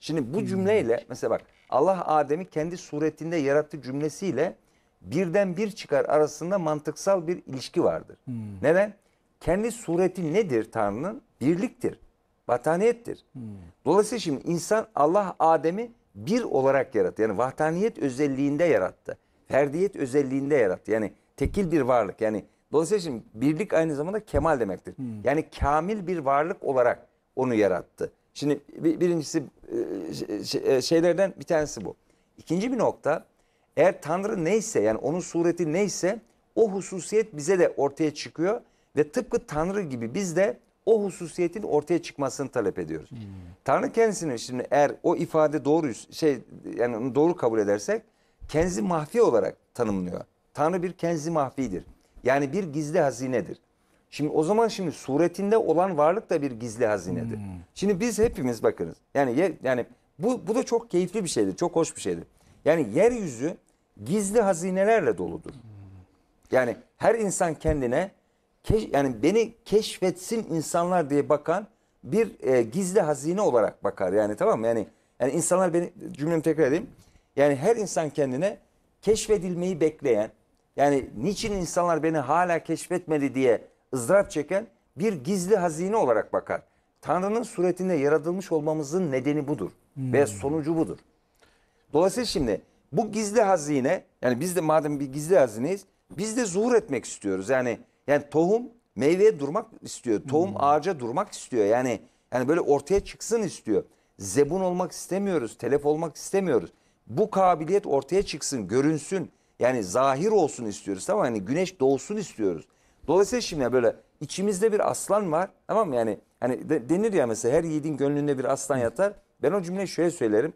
Şimdi bu cümleyle mesela bak Allah Adem'i kendi suretinde yarattı cümlesiyle birden bir çıkar arasında mantıksal bir ilişki vardır. Hmm. Neden? Kendi sureti nedir Tanrı'nın? Birliktir. Vataniyettir. Hmm. Dolayısıyla şimdi insan Allah Adem'i bir olarak yarattı. Yani vataniyet özelliğinde yarattı. Ferdiyet özelliğinde yarattı. Yani tekil bir varlık. Yani dolayısıyla şimdi birlik aynı zamanda kemal demektir. Hmm. Yani kamil bir varlık olarak onu yarattı. Şimdi birincisi e, şey, e, şeylerden bir tanesi bu. İkinci bir nokta eğer Tanrı neyse yani onun sureti neyse o hususiyet bize de ortaya çıkıyor ve tıpkı Tanrı gibi biz de o hususiyetin ortaya çıkmasını talep ediyoruz. Hmm. Tanrı kendisini şimdi eğer o ifade doğru şey yani doğru kabul edersek kenzi mahfi olarak tanımlıyor. Tanrı bir kenzi mahfidir. Yani bir gizli hazinedir. Şimdi o zaman şimdi suretinde olan varlık da bir gizli hazinedir. Hmm. Şimdi biz hepimiz bakınız. Yani ye, yani bu bu da çok keyifli bir şeydir. Çok hoş bir şeydir. Yani yeryüzü gizli hazinelerle doludur. Yani her insan kendine keş, yani beni keşfetsin insanlar diye bakan bir e, gizli hazine olarak bakar. Yani tamam mı? Yani yani insanlar beni cümlemi tekrar edeyim. Yani her insan kendine keşfedilmeyi bekleyen yani niçin insanlar beni hala keşfetmedi diye ızdırap çeken bir gizli hazine olarak bakar. Tanrı'nın suretinde yaratılmış olmamızın nedeni budur hmm. ve sonucu budur. Dolayısıyla şimdi bu gizli hazine yani biz de madem bir gizli hazineyiz biz de zuhur etmek istiyoruz. Yani yani tohum meyveye durmak istiyor. Tohum hmm. ağaca durmak istiyor. Yani yani böyle ortaya çıksın istiyor. Zebun olmak istemiyoruz, telef olmak istemiyoruz. Bu kabiliyet ortaya çıksın, görünsün. Yani zahir olsun istiyoruz ama mı? Yani güneş doğsun istiyoruz. Dolayısıyla şimdi böyle içimizde bir aslan var. Tamam mı? Yani hani de, denir ya mesela her yiğidin gönlünde bir aslan yatar. Ben o cümleyi şöyle söylerim.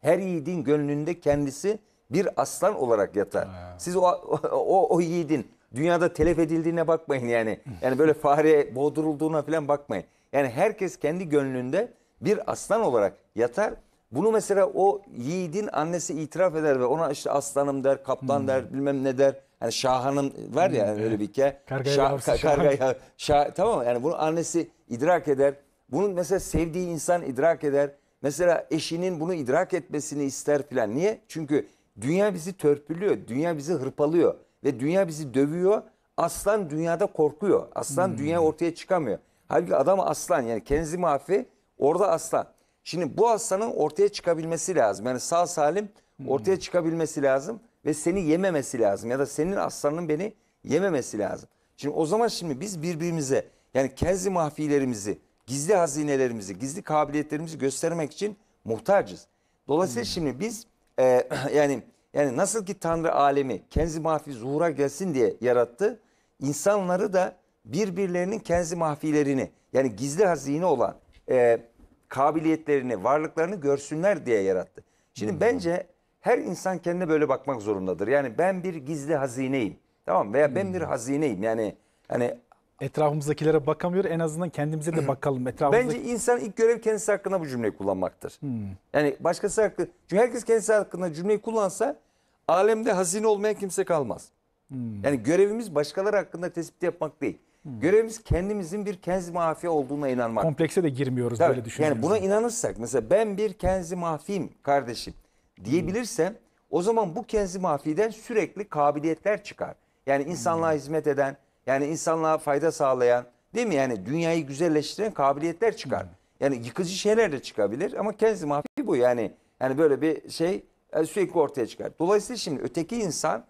Her yiğidin gönlünde kendisi bir aslan olarak yatar. Siz o, o o yiğidin dünyada telef edildiğine bakmayın yani. Yani böyle fare boğdurulduğuna falan bakmayın. Yani herkes kendi gönlünde bir aslan olarak yatar bunu mesela o yiğidin annesi itiraf eder ve ona işte aslanım der, kaplan hmm. der, bilmem ne der. Yani Şahan'ın var ya hmm. öyle bir ke. Kargaya Şah, şah, tamam yani bunu annesi idrak eder. Bunu mesela sevdiği insan idrak eder. Mesela eşinin bunu idrak etmesini ister filan. Niye? Çünkü dünya bizi törpülüyor. Dünya bizi hırpalıyor. Ve dünya bizi dövüyor. Aslan dünyada korkuyor. Aslan hmm. dünya ortaya çıkamıyor. Halbuki adam aslan yani kendisi mafi orada aslan. Şimdi bu hastanın ortaya çıkabilmesi lazım. Yani sağ salim ortaya çıkabilmesi lazım ve seni yememesi lazım ya da senin aslanın beni yememesi lazım. Şimdi o zaman şimdi biz birbirimize yani kendi mahfilerimizi, gizli hazinelerimizi, gizli kabiliyetlerimizi göstermek için muhtacız. Dolayısıyla hmm. şimdi biz e, yani yani nasıl ki Tanrı alemi kendi mahfi zuhura gelsin diye yarattı, insanları da birbirlerinin kendi mahfilerini yani gizli hazine olan e, kabiliyetlerini, varlıklarını görsünler diye yarattı. Şimdi Hı bence her insan kendine böyle bakmak zorundadır. Yani ben bir gizli hazineyim. Tamam veya ben Hı bir hazineyim. Yani hani etrafımızdakilere bakamıyor. En azından kendimize de bakalım. Etrafımızdaki... Bence insan ilk görev kendisi hakkında bu cümleyi kullanmaktır. Hmm. Yani başkası hakkında. Çünkü herkes kendisi hakkında cümleyi kullansa alemde hazine olmayan kimse kalmaz. Hmm. Yani görevimiz başkaları hakkında tespit yapmak değil. Görevimiz kendimizin bir kenzi mahfi olduğuna inanmak. Komplekse de girmiyoruz Tabii, böyle düşünüyoruz. Yani buna inanırsak mesela ben bir kenzi mahfiyim kardeşim diyebilirsem hmm. o zaman bu kenzi mahfiden sürekli kabiliyetler çıkar. Yani insanlığa hmm. hizmet eden, yani insanlığa fayda sağlayan değil mi? Yani dünyayı güzelleştiren kabiliyetler çıkar. Hmm. Yani yıkıcı şeyler de çıkabilir ama kenzi mahfi bu yani. Yani böyle bir şey e, sürekli ortaya çıkar. Dolayısıyla şimdi öteki insan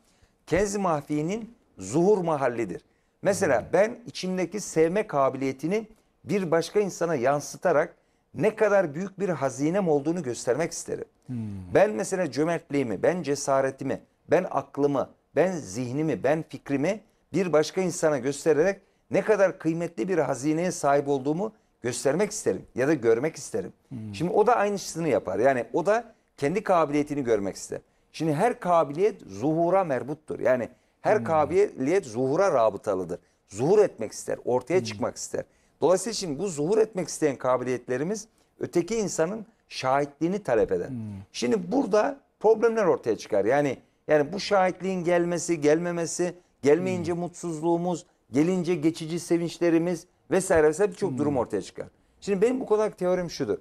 kendi mahfinin zuhur mahallidir. Mesela ben içimdeki sevme kabiliyetini bir başka insana yansıtarak ne kadar büyük bir hazinem olduğunu göstermek isterim. Hmm. Ben mesela cömertliğimi, ben cesaretimi, ben aklımı, ben zihnimi, ben fikrimi bir başka insana göstererek ne kadar kıymetli bir hazineye sahip olduğumu göstermek isterim ya da görmek isterim. Hmm. Şimdi o da aynısını yapar. Yani o da kendi kabiliyetini görmek ister. Şimdi her kabiliyet zuhura merbuttur. Yani her hmm. kabiliyet zuhura rabıtalıdır. Zuhur etmek ister, ortaya hmm. çıkmak ister. Dolayısıyla şimdi bu zuhur etmek isteyen kabiliyetlerimiz öteki insanın şahitliğini talep eder. Hmm. Şimdi burada problemler ortaya çıkar. Yani yani bu şahitliğin gelmesi, gelmemesi, gelmeyince hmm. mutsuzluğumuz, gelince geçici sevinçlerimiz vesaire vesaire birçok hmm. durum ortaya çıkar. Şimdi benim bu konudaki teorim şudur.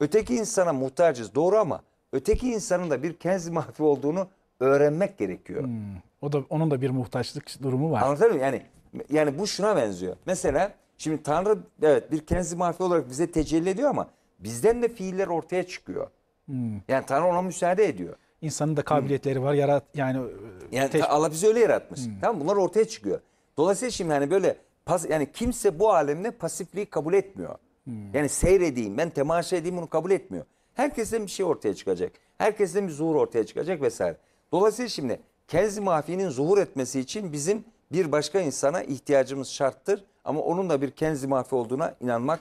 Öteki insana muhtacız doğru ama öteki insanın da bir kendi mahfi olduğunu öğrenmek gerekiyor. Hmm. O da onun da bir muhtaçlık durumu var. Anlatabiliyor muyum? Yani yani bu şuna benziyor. Mesela şimdi Tanrı evet bir kendisi marfi olarak bize tecelli ediyor ama bizden de fiiller ortaya çıkıyor. Hmm. Yani Tanrı ona müsaade ediyor. İnsanın da kabiliyetleri hmm. var. Yarat yani e, yani te- Allah bizi öyle yaratmış. Hmm. Tamam bunlar ortaya çıkıyor. Dolayısıyla şimdi hani böyle pas, yani kimse bu alemde pasifliği kabul etmiyor. Hmm. Yani seyredeyim, ben temaşa edeyim bunu kabul etmiyor. Herkesten bir şey ortaya çıkacak. Herkesten bir zuhur ortaya çıkacak vesaire. Dolayısıyla şimdi Kelz mafinin zuhur etmesi için bizim bir başka insana ihtiyacımız şarttır. Ama onun da bir kenzi mahfi olduğuna inanmak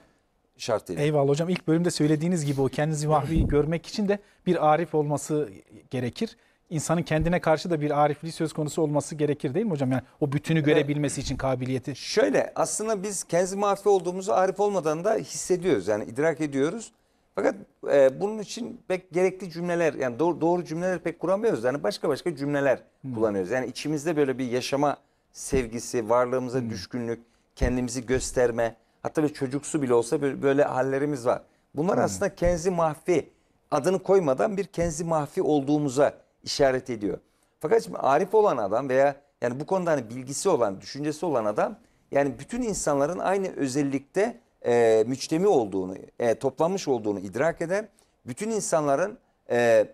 şartıyla. Eyvallah hocam ilk bölümde söylediğiniz gibi o kendinizi mahvi görmek için de bir arif olması gerekir. İnsanın kendine karşı da bir arifliği söz konusu olması gerekir değil mi hocam? Yani o bütünü görebilmesi için kabiliyeti. Şöyle aslında biz kendi mahfi olduğumuzu arif olmadan da hissediyoruz. Yani idrak ediyoruz. Fakat e, bunun için pek gerekli cümleler yani doğru, doğru cümleler pek kuramıyoruz. Yani başka başka cümleler hmm. kullanıyoruz. Yani içimizde böyle bir yaşama sevgisi, varlığımıza hmm. düşkünlük, kendimizi gösterme, hatta bir çocuksu bile olsa böyle, böyle hallerimiz var. Bunlar hmm. aslında kendi mahfi adını koymadan bir kendi mahfi olduğumuza işaret ediyor. Fakat şimdi arif olan adam veya yani bu konuda hani bilgisi olan, düşüncesi olan adam yani bütün insanların aynı özellikte e, müçtemi olduğunu, e, toplanmış olduğunu idrak eder. Bütün insanların e,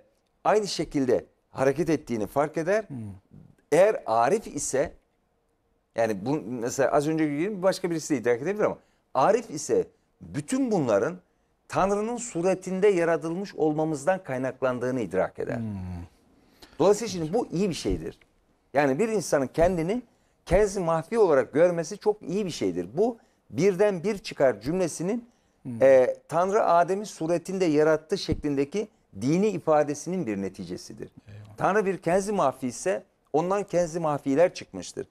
aynı şekilde hareket ettiğini fark eder. Hmm. Eğer Arif ise yani bu mesela az önceki gibi başka birisi de idrak edebilir ama Arif ise bütün bunların Tanrı'nın suretinde yaratılmış olmamızdan kaynaklandığını idrak eder. Hmm. Dolayısıyla şimdi bu iyi bir şeydir. Yani bir insanın kendini kendisi mahfi olarak görmesi çok iyi bir şeydir. Bu birden bir çıkar cümlesinin hmm. e, Tanrı Adem'i suretinde yarattı şeklindeki dini ifadesinin bir neticesidir. Eyvallah. Tanrı bir kenzi mahfi ise ondan kenzi mahfiler çıkmıştır.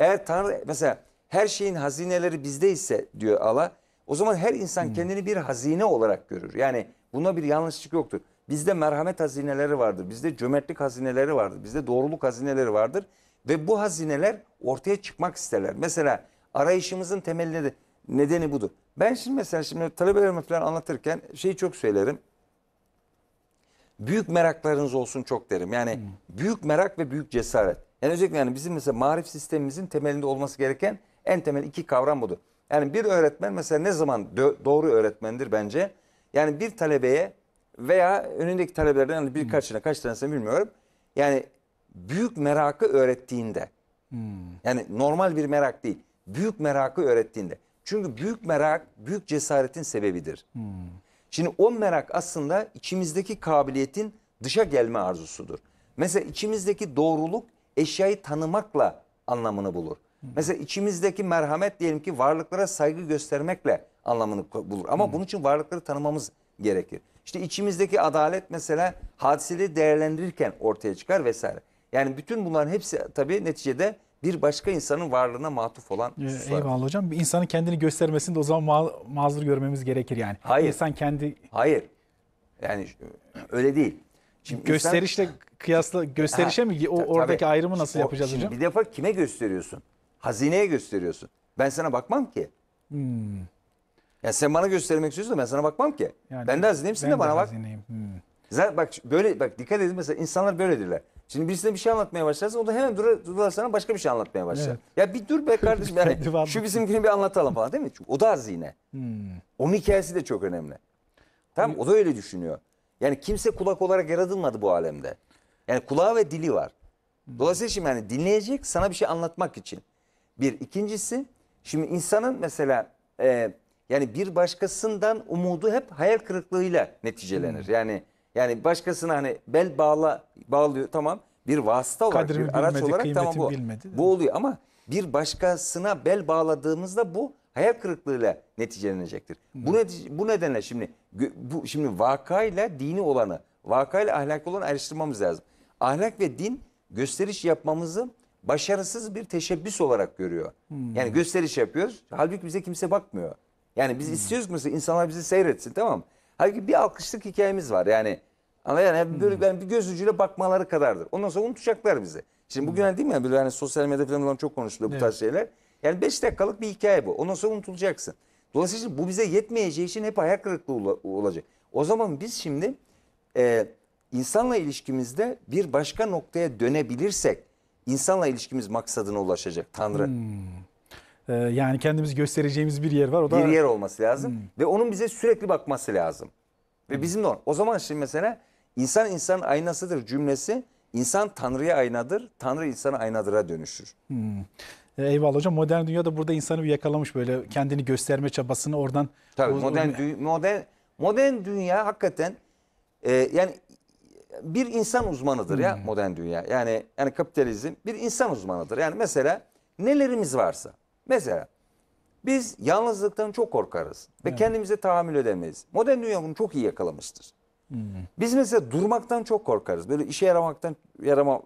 Eğer Tanrı mesela her şeyin hazineleri bizde ise diyor Allah o zaman her insan hmm. kendini bir hazine olarak görür. Yani buna bir yanlışlık yoktur. Bizde merhamet hazineleri vardır. Bizde cömertlik hazineleri vardır. Bizde doğruluk hazineleri vardır. Ve bu hazineler ortaya çıkmak isterler. Mesela arayışımızın temelleri nedeni budur. Ben şimdi mesela şimdi talebelerime falan anlatırken şeyi çok söylerim. Büyük meraklarınız olsun çok derim. Yani hmm. büyük merak ve büyük cesaret. Yani özellikle yani bizim mesela marif sistemimizin temelinde olması gereken en temel iki kavram budur. Yani bir öğretmen mesela ne zaman doğru öğretmendir bence? Yani bir talebeye veya önündeki talebelerden yani birkaçına hmm. kaç tanesini bilmiyorum. Yani büyük merakı öğrettiğinde. Hmm. Yani normal bir merak değil büyük merakı öğrettiğinde. Çünkü büyük merak büyük cesaretin sebebidir. Hmm. Şimdi o merak aslında içimizdeki kabiliyetin dışa gelme arzusudur. Mesela içimizdeki doğruluk eşyayı tanımakla anlamını bulur. Hmm. Mesela içimizdeki merhamet diyelim ki varlıklara saygı göstermekle anlamını bulur. Ama hmm. bunun için varlıkları tanımamız gerekir. İşte içimizdeki adalet mesela hadiseleri değerlendirirken ortaya çıkar vesaire. Yani bütün bunların hepsi tabii neticede bir başka insanın varlığına matuf olan ee, hususlar. Eyvallah hocam. Bir insanın kendini göstermesini de o zaman ma mazur görmemiz gerekir yani. Hayır. İnsan kendi... Hayır. Yani e, öyle değil. Şimdi gösterişle insan... kıyasla gösterişe ha, mi o oradaki tabii. ayrımı nasıl o, yapacağız hocam? Bir defa kime gösteriyorsun? Hazineye gösteriyorsun. Ben sana bakmam ki. Hmm. Yani sen bana göstermek istiyorsun ben sana bakmam ki. Yani, ben de hazineyim sen de bana bak. Hazineyim. Hmm. Zaten bak böyle bak dikkat edin mesela insanlar böyledirler. Şimdi birisine bir şey anlatmaya başlarsa o da hemen durar, durur sana başka bir şey anlatmaya başlar. Evet. Ya bir dur be kardeşim yani şu bizimkini bir anlatalım falan değil mi? Çünkü o da az yine. Hmm. Onun hikayesi de çok önemli. Tamam o da öyle düşünüyor. Yani kimse kulak olarak yaratılmadı bu alemde. Yani kulağı ve dili var. Hmm. Dolayısıyla şimdi yani dinleyecek sana bir şey anlatmak için. Bir. ikincisi şimdi insanın mesela e, yani bir başkasından umudu hep hayal kırıklığıyla neticelenir. Hmm. Yani yani başkasına hani bel bağla bağlıyor tamam bir vasıta olarak, Kadrimi bir araç bilmedi, olarak tamam bu, bilmedi, bu oluyor. Ama bir başkasına bel bağladığımızda bu hayal kırıklığıyla neticelenecektir. Hmm. Bu, netice, bu nedenle şimdi bu şimdi vakayla dini olanı, vakayla ahlak olanı ayrıştırmamız lazım. Ahlak ve din gösteriş yapmamızı başarısız bir teşebbüs olarak görüyor. Hmm. Yani gösteriş yapıyoruz. Halbuki bize kimse bakmıyor. Yani biz hmm. istiyoruz ki mesela insanlar bizi seyretsin tamam mı? Halbuki bir alkışlık hikayemiz var. Yani ama yani hep böyle yani bir göz ucuyla bakmaları kadardır. Ondan sonra unutacaklar bizi. Şimdi bugün hani değil mi? Yani böyle hani sosyal medya falan çok konuşuluyor bu tarz şeyler. Yani beş dakikalık bir hikaye bu. Ondan sonra unutulacaksın. Dolayısıyla bu bize yetmeyeceği için hep hayal kırıklığı olacak. O zaman biz şimdi e, insanla ilişkimizde bir başka noktaya dönebilirsek insanla ilişkimiz maksadına ulaşacak Tanrı. Hmm. Ee, yani kendimiz göstereceğimiz bir yer var. O da... Bir yer olması lazım hmm. ve onun bize sürekli bakması lazım. Ve hmm. bizim de o. O zaman şimdi mesela İnsan insan aynasıdır cümlesi İnsan Tanrı'ya aynadır, Tanrı insanı aynadıra dönüşür. Hmm. E, eyvallah hocam modern dünya da burada insanı bir yakalamış böyle kendini gösterme çabasını oradan. Tabii o, modern, dü modern, modern dünya hakikaten e, yani bir insan uzmanıdır hmm. ya modern dünya. Yani yani kapitalizm bir insan uzmanıdır. Yani mesela nelerimiz varsa mesela biz yalnızlıktan çok korkarız ve evet. kendimize tahammül edemeyiz. Modern dünya bunu çok iyi yakalamıştır. Biz mesela durmaktan çok korkarız. Böyle işe yaramaktan yarama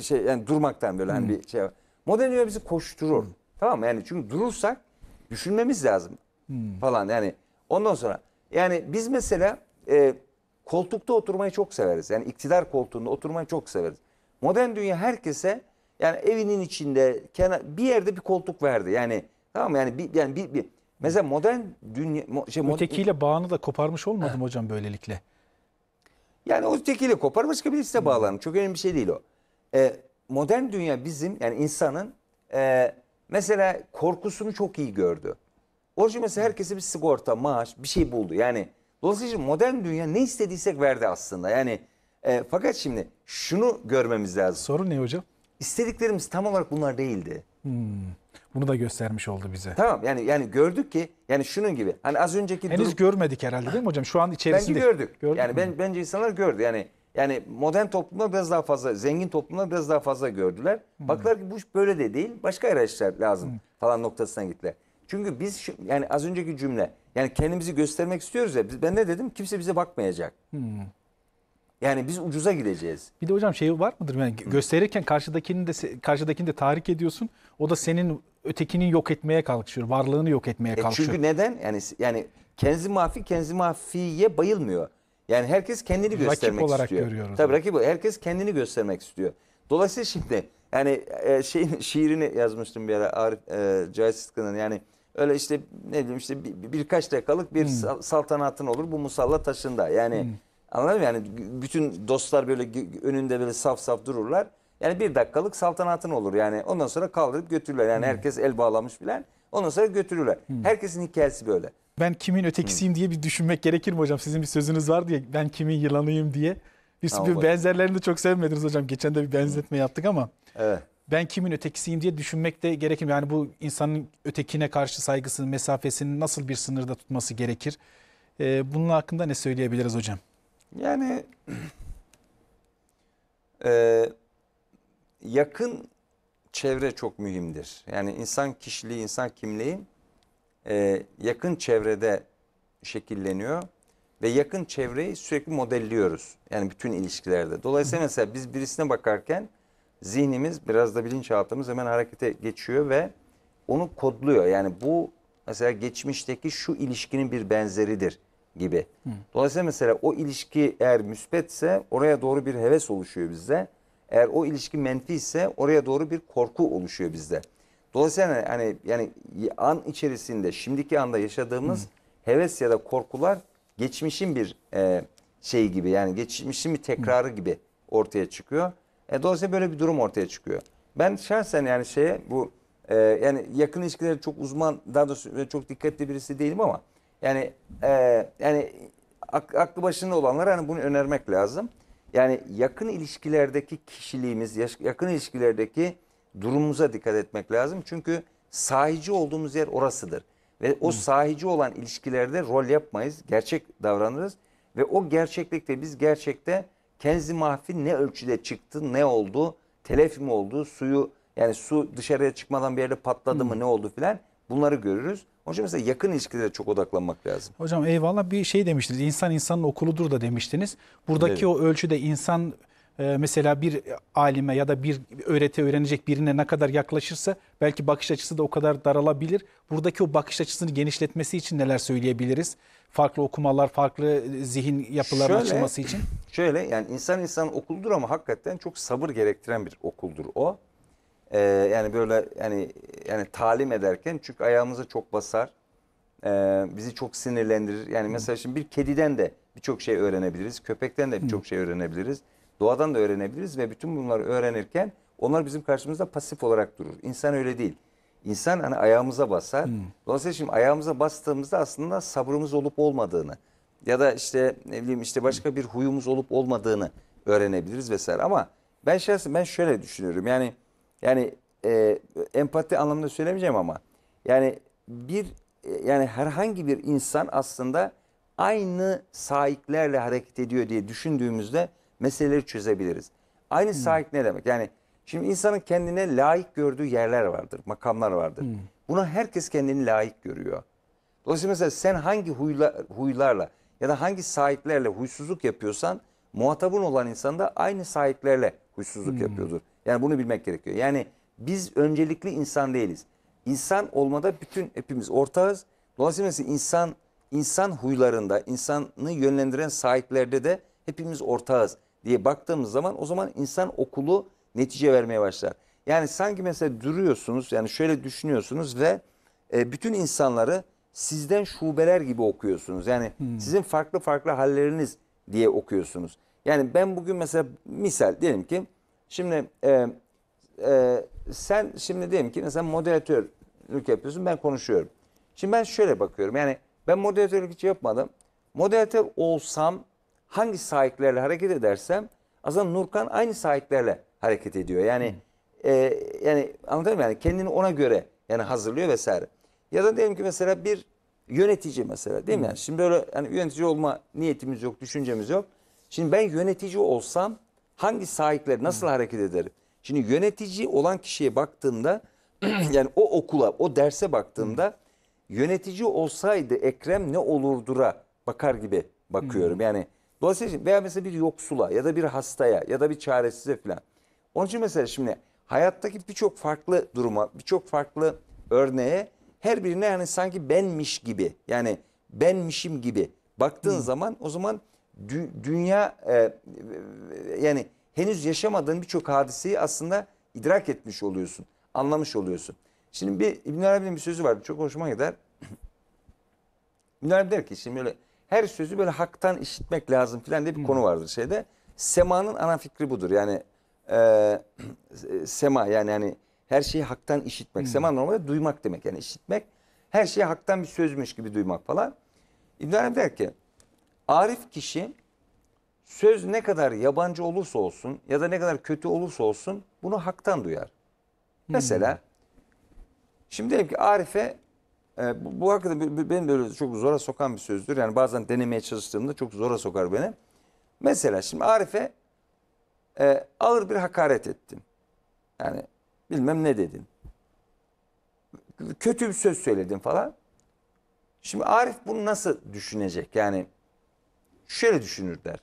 şey yani durmaktan böyle hani hmm. bir şey. Modern dünya bizi koşturur. Hmm. Tamam mı? Yani çünkü durursak düşünmemiz lazım hmm. falan yani. Ondan sonra yani biz mesela e, koltukta oturmayı çok severiz. Yani iktidar koltuğunda oturmayı çok severiz. Modern dünya herkese yani evinin içinde kenar bir yerde bir koltuk verdi. Yani tamam mı? Yani bir yani bir, bir mesela modern dünya mo- şey mod- Ötekiyle bağını da koparmış olmadım hocam böylelikle. Yani o tekili kopar başka birisi de bağlanır. Çok önemli bir şey değil o. E, modern dünya bizim yani insanın e, mesela korkusunu çok iyi gördü. Orada mesela herkese bir sigorta, maaş bir şey buldu. Yani dolayısıyla modern dünya ne istediysek verdi aslında. Yani e, fakat şimdi şunu görmemiz lazım. Soru ne hocam? İstediklerimiz tam olarak bunlar değildi. Hmm. Bunu da göstermiş oldu bize. Tamam yani yani gördük ki yani şunun gibi. Hani az önceki Henüz durum... görmedik herhalde değil mi hocam? Şu an içerisinde. Bence gördük. gördük yani ben bence insanlar gördü. Yani yani modern toplumlar biraz daha fazla, zengin toplumlar biraz daha fazla gördüler. Hmm. Baktılar ki bu böyle de değil, başka araçlar lazım hmm. falan noktasından gittiler. Çünkü biz şu, yani az önceki cümle yani kendimizi göstermek istiyoruz ya. Ben ne dedim? Kimse bize bakmayacak. Hmm. Yani biz ucuza gideceğiz. Bir de hocam şey var mıdır? Yani gösterirken karşıdakini de karşıdakini de tahrik ediyorsun. O da senin ötekinin yok etmeye kalkışıyor. Varlığını yok etmeye e kalkışıyor. Çünkü neden? Yani yani kendi mafi kendi mafiye bayılmıyor. Yani herkes kendini rakip göstermek olarak istiyor. Görüyoruz Tabii rakip herkes kendini göstermek istiyor. Dolayısıyla şimdi yani e, şeyin şiirini yazmıştım bir ara Arif e, Cahit Sıtkı'nın yani öyle işte ne diyeyim işte bir, birkaç dakikalık bir hmm. saltanatın olur bu musalla taşında. Yani hmm. Anladın mı? Yani bütün dostlar böyle önünde böyle saf saf dururlar. Yani bir dakikalık saltanatın olur yani. Ondan sonra kaldırıp götürürler. Yani hmm. herkes el bağlamış bilen. Ondan sonra götürürler. Hmm. Herkesin hikayesi böyle. Ben kimin ötekisiyim hmm. diye bir düşünmek gerekir mi hocam? Sizin bir sözünüz var diye ben kimin yılanıyım diye. Bir, tamam, bir benzerlerini çok sevmediniz hocam. Geçen de bir benzetme hmm. yaptık ama. Evet. Ben kimin ötekisiyim diye düşünmek de gerekir. Yani bu insanın ötekine karşı saygısını, mesafesini nasıl bir sınırda tutması gerekir? Ee, bunun hakkında ne söyleyebiliriz hocam? Yani e, yakın çevre çok mühimdir. Yani insan kişiliği, insan kimliği e, yakın çevrede şekilleniyor ve yakın çevreyi sürekli modelliyoruz. Yani bütün ilişkilerde. Dolayısıyla mesela biz birisine bakarken zihnimiz biraz da bilinçaltımız hemen harekete geçiyor ve onu kodluyor. Yani bu mesela geçmişteki şu ilişkinin bir benzeridir gibi. Hı. Dolayısıyla mesela o ilişki eğer müspetse oraya doğru bir heves oluşuyor bizde. Eğer o ilişki menfi ise oraya doğru bir korku oluşuyor bizde. Dolayısıyla hani yani an içerisinde şimdiki anda yaşadığımız Hı. heves ya da korkular geçmişin bir e, şey gibi yani geçmişin bir tekrarı Hı. gibi ortaya çıkıyor. E, dolayısıyla böyle bir durum ortaya çıkıyor. Ben şahsen yani şeye bu e, yani yakın ilişkileri çok uzman daha doğrusu çok dikkatli birisi değilim ama yani e, yani aklı başında olanlara hani bunu önermek lazım. Yani yakın ilişkilerdeki kişiliğimiz, yakın ilişkilerdeki durumumuza dikkat etmek lazım. Çünkü sahici olduğumuz yer orasıdır. Ve o sahici olan ilişkilerde rol yapmayız, gerçek davranırız. Ve o gerçeklikte biz gerçekte Kenzi Mahfi ne ölçüde çıktı, ne oldu, telef mi oldu, suyu yani su dışarıya çıkmadan bir yerde patladı mı ne oldu filan Bunları görürüz. Hocam mesela yakın ilişkilere çok odaklanmak lazım. Hocam eyvallah bir şey demiştiniz. İnsan insanın okuludur da demiştiniz. Buradaki evet. o ölçüde insan e, mesela bir alime ya da bir öğreti öğrenecek birine ne kadar yaklaşırsa belki bakış açısı da o kadar daralabilir. Buradaki o bakış açısını genişletmesi için neler söyleyebiliriz? Farklı okumalar, farklı e, zihin yapılarının şöyle, açılması için. Şöyle yani insan insan okuludur ama hakikaten çok sabır gerektiren bir okuldur o. Ee, yani böyle yani yani talim ederken çünkü ayağımıza çok basar. Ee, bizi çok sinirlendirir. Yani mesela şimdi bir kediden de birçok şey öğrenebiliriz. Köpekten de birçok şey öğrenebiliriz. Doğadan da öğrenebiliriz ve bütün bunları öğrenirken onlar bizim karşımızda pasif olarak durur. insan öyle değil. İnsan hani ayağımıza basar. Dolayısıyla şimdi ayağımıza bastığımızda aslında sabrımız olup olmadığını ya da işte ne bileyim işte başka bir huyumuz olup olmadığını öğrenebiliriz vesaire. Ama ben şahsen ben şöyle düşünüyorum. Yani yani e, empati anlamında söylemeyeceğim ama yani bir e, yani herhangi bir insan aslında aynı sahiplerle hareket ediyor diye düşündüğümüzde meseleleri çözebiliriz. Aynı hmm. sahip ne demek? Yani şimdi insanın kendine layık gördüğü yerler vardır, makamlar vardır. Hmm. Buna herkes kendini layık görüyor. Dolayısıyla mesela sen hangi huyla, huylarla ya da hangi sahiplerle huysuzluk yapıyorsan muhatabın olan insan da aynı sahiplerle huysuzluk hmm. yapıyordur. Yani bunu bilmek gerekiyor. Yani biz öncelikli insan değiliz. İnsan olmada bütün hepimiz ortağız. Dolayısıyla insan insan huylarında, insanı yönlendiren sahiplerde de hepimiz ortağız diye baktığımız zaman o zaman insan okulu netice vermeye başlar. Yani sanki mesela duruyorsunuz yani şöyle düşünüyorsunuz ve e, bütün insanları sizden şubeler gibi okuyorsunuz. Yani hmm. sizin farklı farklı halleriniz diye okuyorsunuz. Yani ben bugün mesela misal diyelim ki Şimdi e, e, sen şimdi diyelim ki mesela moderatörlük yapıyorsun ben konuşuyorum. Şimdi ben şöyle bakıyorum yani ben moderatörlük hiç yapmadım. Moderatör olsam hangi sahiplerle hareket edersem aslında Nurkan aynı sahiplerle hareket ediyor. Yani e, yani anladın mı? Yani kendini ona göre yani hazırlıyor vesaire. Ya da diyelim ki mesela bir yönetici mesela değil mi? Yani şimdi öyle yani yönetici olma niyetimiz yok, düşüncemiz yok. Şimdi ben yönetici olsam hangi sahipler nasıl hareket eder? Şimdi yönetici olan kişiye baktığımda yani o okula, o derse baktığımda yönetici olsaydı Ekrem ne olurdura bakar gibi bakıyorum. Yani dolayısıyla veya mesela bir yoksula ya da bir hastaya ya da bir çaresize falan. Onun için mesela şimdi hayattaki birçok farklı duruma, birçok farklı örneğe her birine yani sanki benmiş gibi yani benmişim gibi baktığın Hı. zaman o zaman dü dünya e, e, yani henüz yaşamadığın birçok hadiseyi aslında idrak etmiş oluyorsun. Anlamış oluyorsun. Şimdi bir İbn Arabi'nin bir sözü var. Çok hoşuma gider. İbn Arabi der ki şimdi böyle her sözü böyle haktan işitmek lazım filan diye bir Hı. konu hmm. vardır şeyde. Sema'nın ana fikri budur. Yani e, sema yani yani her şeyi haktan işitmek. Hı. Hmm. Sema normalde duymak demek yani işitmek. Her şeyi haktan bir sözmüş gibi duymak falan. İbn Arabi der ki Arif kişi söz ne kadar yabancı olursa olsun ya da ne kadar kötü olursa olsun bunu haktan duyar. Hmm. Mesela şimdi diyelim ki Arif'e e, bu, bu hakikaten beni böyle çok zora sokan bir sözdür. Yani bazen denemeye çalıştığımda çok zora sokar beni. Mesela şimdi Arif'e e, ağır bir hakaret ettim Yani bilmem ne dedin. Kötü bir söz söyledim falan. Şimdi Arif bunu nasıl düşünecek? Yani şöyle düşünürler.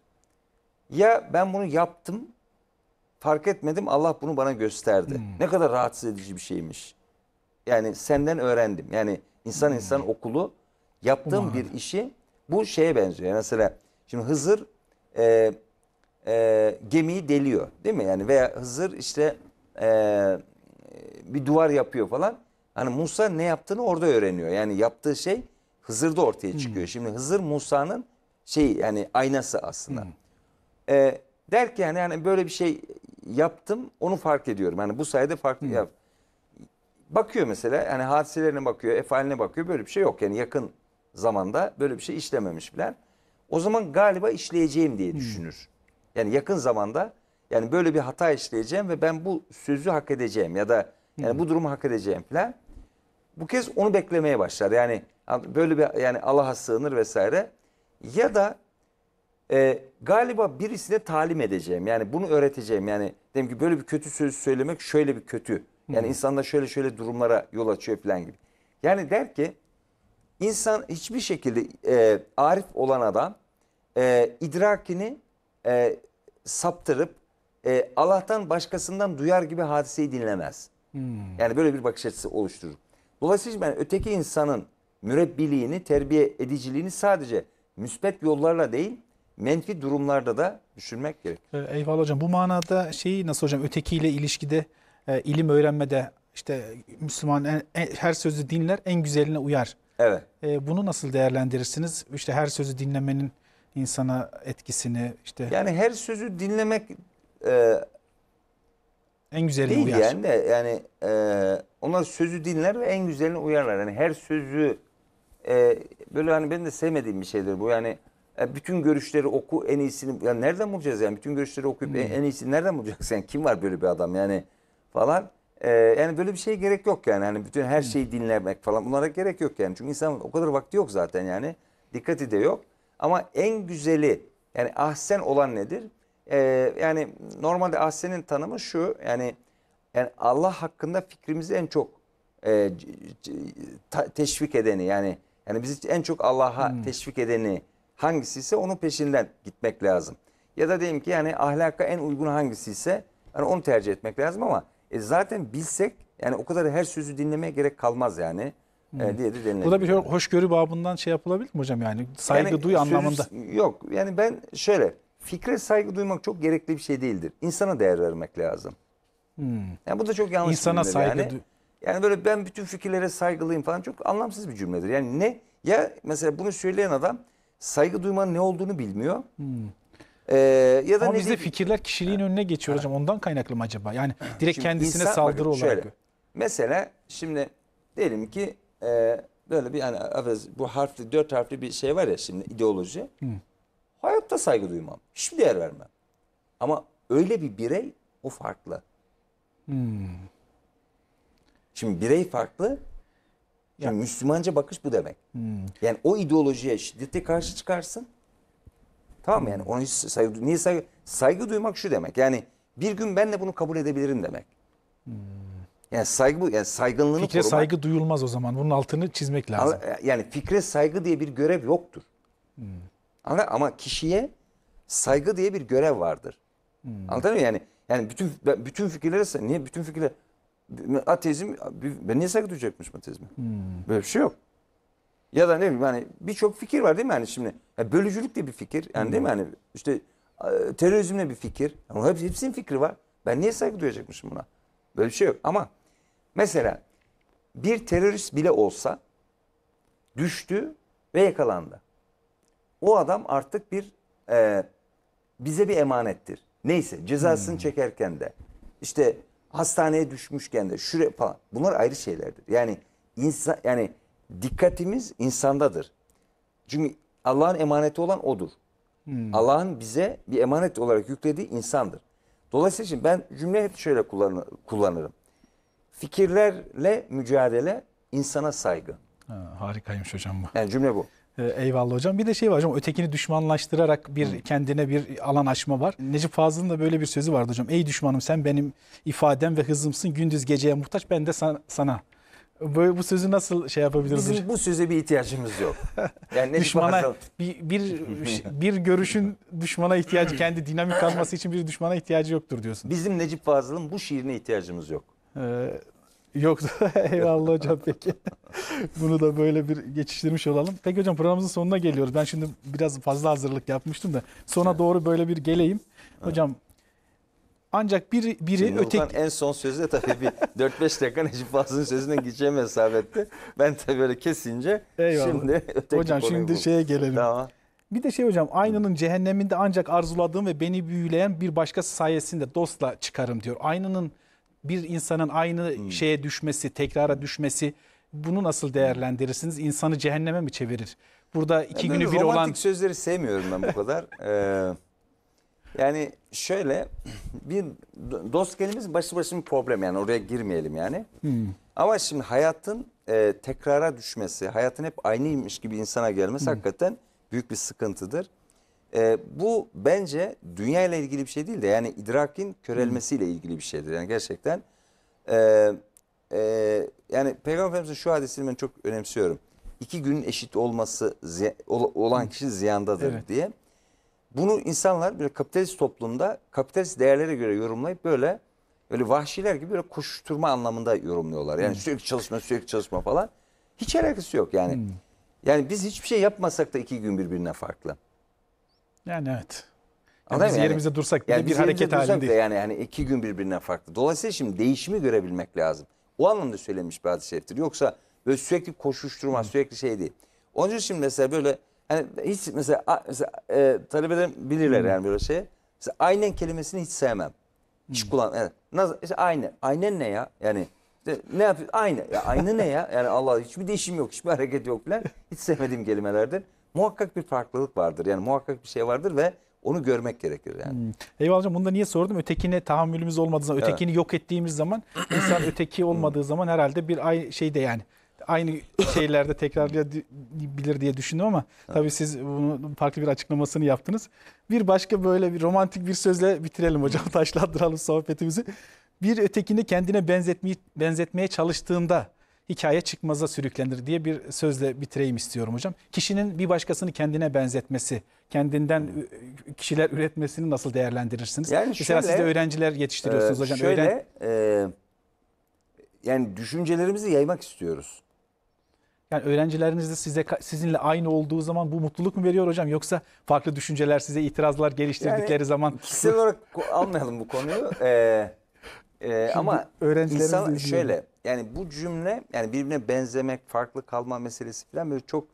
Ya ben bunu yaptım, fark etmedim, Allah bunu bana gösterdi. Hmm. Ne kadar rahatsız edici bir şeymiş. Yani senden öğrendim. Yani insan hmm. insan okulu yaptığım Umarım. bir işi bu şeye benziyor. Yani mesela şimdi Hızır e, e, gemiyi deliyor değil mi? Yani veya Hızır işte e, bir duvar yapıyor falan. Hani Musa ne yaptığını orada öğreniyor. Yani yaptığı şey Hızır'da ortaya çıkıyor. Hmm. Şimdi Hızır Musa'nın şey yani aynası aslında. Hı. E, derken yani böyle bir şey yaptım onu fark ediyorum. Yani bu sayede farklı yap. Bakıyor mesela yani hadiselerine bakıyor, efaline bakıyor böyle bir şey yok. Yani yakın zamanda böyle bir şey işlememiş bilen. O zaman galiba işleyeceğim diye düşünür. Hı. Yani yakın zamanda yani böyle bir hata işleyeceğim ve ben bu sözü hak edeceğim ya da yani Hı. bu durumu hak edeceğim falan. Bu kez onu beklemeye başlar. Yani böyle bir yani Allah'a sığınır vesaire ya da e, galiba birisine talim edeceğim. Yani bunu öğreteceğim. Yani dedim ki böyle bir kötü söz söylemek şöyle bir kötü. Yani insanda şöyle şöyle durumlara yol açıyor falan gibi. Yani der ki insan hiçbir şekilde e, arif olan adam e, idrakini e, saptırıp e, Allah'tan başkasından duyar gibi hadiseyi dinlemez. Hmm. Yani böyle bir bakış açısı oluşturur. Dolayısıyla ben öteki insanın mürebbiliğini, terbiye ediciliğini sadece müspet yollarla değil menfi durumlarda da düşünmek gerekir. Ee, eyvallah hocam. Bu manada şeyi nasıl hocam ötekiyle ilişkide e, ilim öğrenmede işte Müslüman en, en, her sözü dinler en güzeline uyar. Evet. E, bunu nasıl değerlendirirsiniz? İşte her sözü dinlemenin insana etkisini işte. Yani her sözü dinlemek e, en güzeline değil uyar. Yani de yani e, onlar sözü dinler ve en güzeline uyarlar. Yani her sözü e, böyle hani benim de sevmediğim bir şeydir bu. Yani e, bütün görüşleri oku en iyisini. Ya nereden bulacağız yani? Bütün görüşleri okuyup hmm. en, en iyisini nereden bulacaksın? Yani kim var böyle bir adam yani falan. E, yani böyle bir şeye gerek yok yani. Hani bütün her hmm. şeyi dinlemek falan bunlara gerek yok yani. Çünkü insan o kadar vakti yok zaten yani. Dikkati de yok. Ama en güzeli yani ahsen olan nedir? E, yani normalde ahsenin tanımı şu. Yani yani Allah hakkında fikrimizi en çok e, teşvik edeni yani yani bizi en çok Allah'a hmm. teşvik edeni hangisi ise onun peşinden gitmek lazım. Ya da diyelim ki yani ahlaka en uygun hangisi ise yani onu tercih etmek lazım ama e, zaten bilsek yani o kadar her sözü dinlemeye gerek kalmaz yani. E, hmm. diye de Bu da bir hoşgörü babından şey yapılabilir mi hocam yani saygı yani, duy anlamında? Yok yani ben şöyle fikre saygı duymak çok gerekli bir şey değildir. İnsana değer vermek lazım. Hmm. Yani bu da çok yanlış. İnsana saygı yani. Yani böyle ben bütün fikirlere saygılıyım falan çok anlamsız bir cümledir. Yani ne ya mesela bunu söyleyen adam saygı duymanın ne olduğunu bilmiyor. Hmm. Ee, ya da Ama bizde fikirler kişiliğin ha. önüne geçiyor ha. hocam. Ondan kaynaklı mı acaba? Yani direkt şimdi kendisine insan, saldırı bakın, olarak. Şöyle, mesela şimdi diyelim ki e, böyle bir yani bu harfli dört harfli bir şey var ya şimdi ideoloji. Hmm. Hayatta saygı duymam. Hiçbir değer vermem. Ama öyle bir birey o farklı. Hmm. Şimdi birey farklı. Şimdi yani. Müslümanca bakış bu demek. Hmm. Yani o ideolojiye şiddete karşı çıkarsın. Tamam mı? Yani hmm. onu saygı, niye saygı, saygı duymak şu demek. Yani bir gün ben de bunu kabul edebilirim demek. Hmm. Yani saygı bu. Yani saygınlığını fikre korumak. saygı duyulmaz o zaman. Bunun altını çizmek lazım. Yani fikre saygı diye bir görev yoktur. Hmm. Ama, ama kişiye saygı diye bir görev vardır. Hmm. Anladın mı? Yani yani bütün bütün fikirlere niye bütün fikirlere ateizm ben niye saygı duyacakmış ateizme? Hmm. Böyle bir şey yok. Ya da ne bileyim hani birçok fikir var değil mi yani şimdi? Yani bölücülük de bir fikir. Yani hmm. değil mi hmm. yani işte terörizm de bir fikir. Yani hepsi, hepsinin fikri var. Ben niye saygı duyacakmışım buna? Böyle bir şey yok. Ama mesela bir terörist bile olsa düştü ve yakalandı. O adam artık bir e, bize bir emanettir. Neyse cezasını hmm. çekerken de işte hastaneye düşmüşken de şure falan bunlar ayrı şeylerdir. Yani insan yani dikkatimiz insandadır. Çünkü Allah'ın emaneti olan odur. Hmm. Allah'ın bize bir emanet olarak yüklediği insandır. Dolayısıyla şimdi ben cümle hep şöyle kullanırım. Fikirlerle mücadele, insana saygı. Ha, harikaymış hocam bu. Yani cümle bu. Ee, eyvallah hocam. Bir de şey var hocam ötekini düşmanlaştırarak bir kendine bir alan açma var. Necip Fazıl'ın da böyle bir sözü vardı hocam. Ey düşmanım sen benim ifadem ve hızımsın. Gündüz geceye muhtaç ben de sana. sana. Böyle bu sözü nasıl şey yapabiliriz? Bizim bu söze bir ihtiyacımız yok. Yani düşmana bir, bir bir görüşün düşmana ihtiyacı kendi dinamik kalması için bir düşmana ihtiyacı yoktur diyorsun. Bizim Necip Fazıl'ın bu şiirine ihtiyacımız yok. Ee, Yoksa eyvallah hocam peki. Bunu da böyle bir geçiştirmiş olalım. Peki hocam programımızın sonuna geliyoruz. Ben şimdi biraz fazla hazırlık yapmıştım da sona evet. doğru böyle bir geleyim. Hocam ancak biri, biri öteki... en son sözü de tabii bir 4-5 dakika Necip Fazıl'ın gideceğim hesap etti. Ben tabii böyle kesince Eyvallah. şimdi öteki Hocam şimdi buldum. şeye gelelim. Tamam. Bir de şey hocam aynanın cehenneminde ancak arzuladığım ve beni büyüleyen bir başkası sayesinde dostla çıkarım diyor. Aynanın bir insanın aynı hmm. şeye düşmesi, tekrara düşmesi bunu nasıl değerlendirirsiniz? İnsanı cehenneme mi çevirir? Burada iki yani günü bir olan... Romantik sözleri sevmiyorum ben bu kadar. ee, yani şöyle bir dost kelimesi başlı başına bir problem yani oraya girmeyelim yani. Hmm. Ama şimdi hayatın e, tekrara düşmesi, hayatın hep aynıymış gibi insana gelmesi hmm. hakikaten büyük bir sıkıntıdır. E, bu bence dünya ile ilgili bir şey değil de yani idrakin körelmesiyle ilgili bir şeydir. Yani gerçekten e, e, yani Peygamber Efendimiz'in şu hadisini ben çok önemsiyorum. İki günün eşit olması olan kişi ziyandadır evet. diye. Bunu insanlar bir kapitalist toplumda kapitalist değerlere göre yorumlayıp böyle böyle vahşiler gibi böyle koşuşturma anlamında yorumluyorlar. Yani hmm. sürekli çalışma sürekli çalışma falan. Hiç alakası yok yani. Hmm. Yani biz hiçbir şey yapmasak da iki gün birbirine farklı. Yani evet. Yani Anladın biz yani, dursak bile yani bir hareket halindeyiz. Yani, yani iki gün birbirinden farklı. Dolayısıyla şimdi değişimi görebilmek lazım. O anlamda söylemiş bir hadis Yoksa böyle sürekli koşuşturma, Hı. sürekli şey değil. Onun için şimdi mesela böyle hani hiç mesela, mesela e, talebelerim bilirler Hı. yani böyle şey. Mesela aynen kelimesini hiç sevmem. Hiç kullan. Evet. Nasıl? İşte aynen. Aynen ne ya? Yani işte ne yapıyor? Aynı. Ya aynı ne ya? Yani Allah hiçbir değişim yok, hiçbir hareket yok falan. Hiç sevmediğim kelimelerdir muhakkak bir farklılık vardır. Yani muhakkak bir şey vardır ve onu görmek gerekir yani. Hmm. Eyvallah hocam bunu da niye sordum? Ötekine tahammülümüz olmadığı zaman, evet. ötekini yok ettiğimiz zaman insan öteki olmadığı zaman herhalde bir ay şeyde yani aynı şeylerde tekrarlayabilir diye düşündüm ama tabii siz bunu farklı bir açıklamasını yaptınız. Bir başka böyle bir romantik bir sözle bitirelim hocam. Taşlandıralım sohbetimizi. Bir ötekini kendine benzetmeyi, benzetmeye çalıştığında hikaye çıkmaza sürüklenir diye bir sözle bitireyim istiyorum hocam. Kişinin bir başkasını kendine benzetmesi, kendinden kişiler üretmesini nasıl değerlendirirsiniz? Yani Mesela şöyle, siz de öğrenciler yetiştiriyorsunuz e, hocam. Şöyle, Öğren... e, yani düşüncelerimizi yaymak istiyoruz. Yani öğrencileriniz de size sizinle aynı olduğu zaman bu mutluluk mu veriyor hocam yoksa farklı düşünceler size itirazlar geliştirdikleri yani, zaman kişisel olarak almayalım bu konuyu. Ee, Ee, ama insan şöyle yani bu cümle yani birbirine benzemek, farklı kalma meselesi falan böyle çok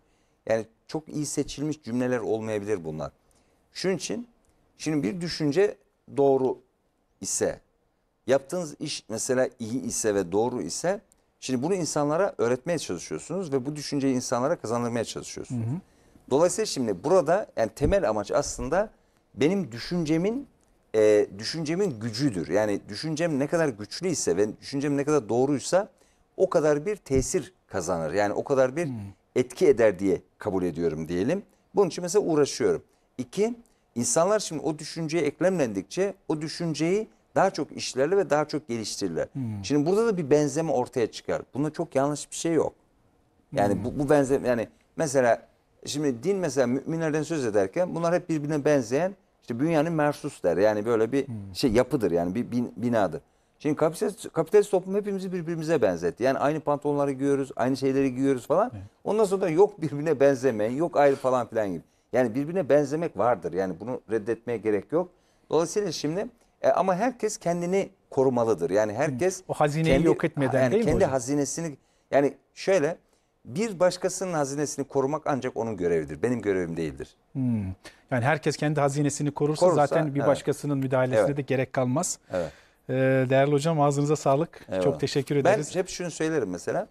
yani çok iyi seçilmiş cümleler olmayabilir bunlar. Şunun için şimdi bir düşünce doğru ise yaptığınız iş mesela iyi ise ve doğru ise şimdi bunu insanlara öğretmeye çalışıyorsunuz ve bu düşünceyi insanlara kazandırmaya çalışıyorsunuz. Hı hı. Dolayısıyla şimdi burada yani temel amaç aslında benim düşüncemin e, düşüncemin gücüdür. Yani düşüncem ne kadar güçlüyse ve düşüncem ne kadar doğruysa o kadar bir tesir kazanır. Yani o kadar bir etki eder diye kabul ediyorum diyelim. Bunun için mesela uğraşıyorum. İki, insanlar şimdi o düşünceye eklemlendikçe o düşünceyi daha çok işlerler ve daha çok geliştirirler. Hmm. Şimdi burada da bir benzeme ortaya çıkar. Bunda çok yanlış bir şey yok. Yani hmm. bu, bu benzeme yani mesela şimdi din mesela müminlerden söz ederken bunlar hep birbirine benzeyen işte bünyanın mersus der. Yani böyle bir hmm. şey yapıdır yani bir bin, binadır. Şimdi kapitalist, kapitalist toplum hepimizi birbirimize benzetti. Yani aynı pantolonları giyiyoruz, aynı şeyleri giyiyoruz falan. Evet. Ondan sonra da yok birbirine benzemeyin, yok ayrı falan filan gibi. Yani birbirine benzemek vardır. Yani bunu reddetmeye gerek yok. Dolayısıyla şimdi e, ama herkes kendini korumalıdır. Yani herkes hmm. o hazineyi kendi, yok etmeden yani değil kendi mi hocam? hazinesini yani şöyle bir başkasının hazinesini korumak ancak onun görevidir. Benim görevim değildir. Hmm. Yani herkes kendi hazinesini korursa, korursa zaten bir evet. başkasının müdahalesine evet. de gerek kalmaz. Evet. Ee, değerli hocam ağzınıza sağlık. Evet. Çok teşekkür ederiz. Ben hep şunu söylerim mesela.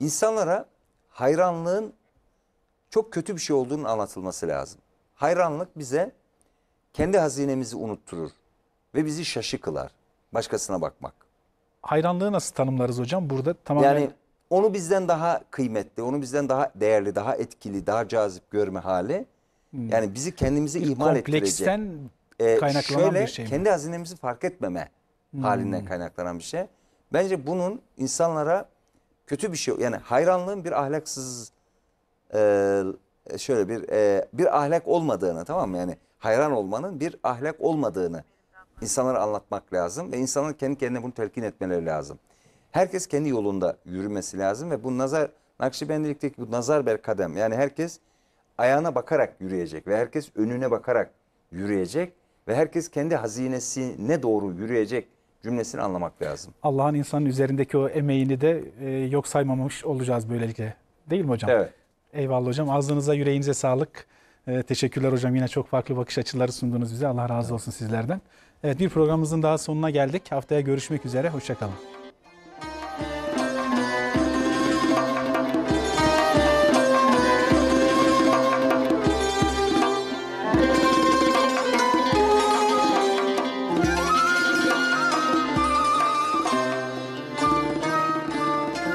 İnsanlara hayranlığın çok kötü bir şey olduğunu anlatılması lazım. Hayranlık bize kendi hazinemizi unutturur ve bizi şaşı kılar. Başkasına bakmak. Hayranlığı nasıl tanımlarız hocam? Burada tamamen... Yani onu bizden daha kıymetli, onu bizden daha değerli, daha etkili, daha cazip görme hali. Hmm. Yani bizi kendimizi Bir ihmal ettirecek. Kompleksten Ee, kaynaklanan şöyle, bir şey mi? kendi hazinemizi fark etmeme hmm. halinden kaynaklanan bir şey. Bence bunun insanlara kötü bir şey yani hayranlığın bir ahlaksız e, e, şöyle bir e, bir ahlak olmadığını tamam mı yani hayran olmanın bir ahlak olmadığını insanlara anlatmak lazım ve insanların kendi kendine bunu telkin etmeleri lazım herkes kendi yolunda yürümesi lazım ve bu nazar Nakşibendilikteki bu nazar ber kadem yani herkes ayağına bakarak yürüyecek ve herkes önüne bakarak yürüyecek ve herkes kendi hazinesine doğru yürüyecek cümlesini anlamak lazım. Allah'ın insanın üzerindeki o emeğini de e, yok saymamış olacağız böylelikle. Değil mi hocam? Evet. Eyvallah hocam. Ağzınıza yüreğinize sağlık. E, teşekkürler hocam. Yine çok farklı bakış açıları sundunuz bize. Allah razı olsun sizlerden. Evet bir programımızın daha sonuna geldik. Haftaya görüşmek üzere. Hoşçakalın.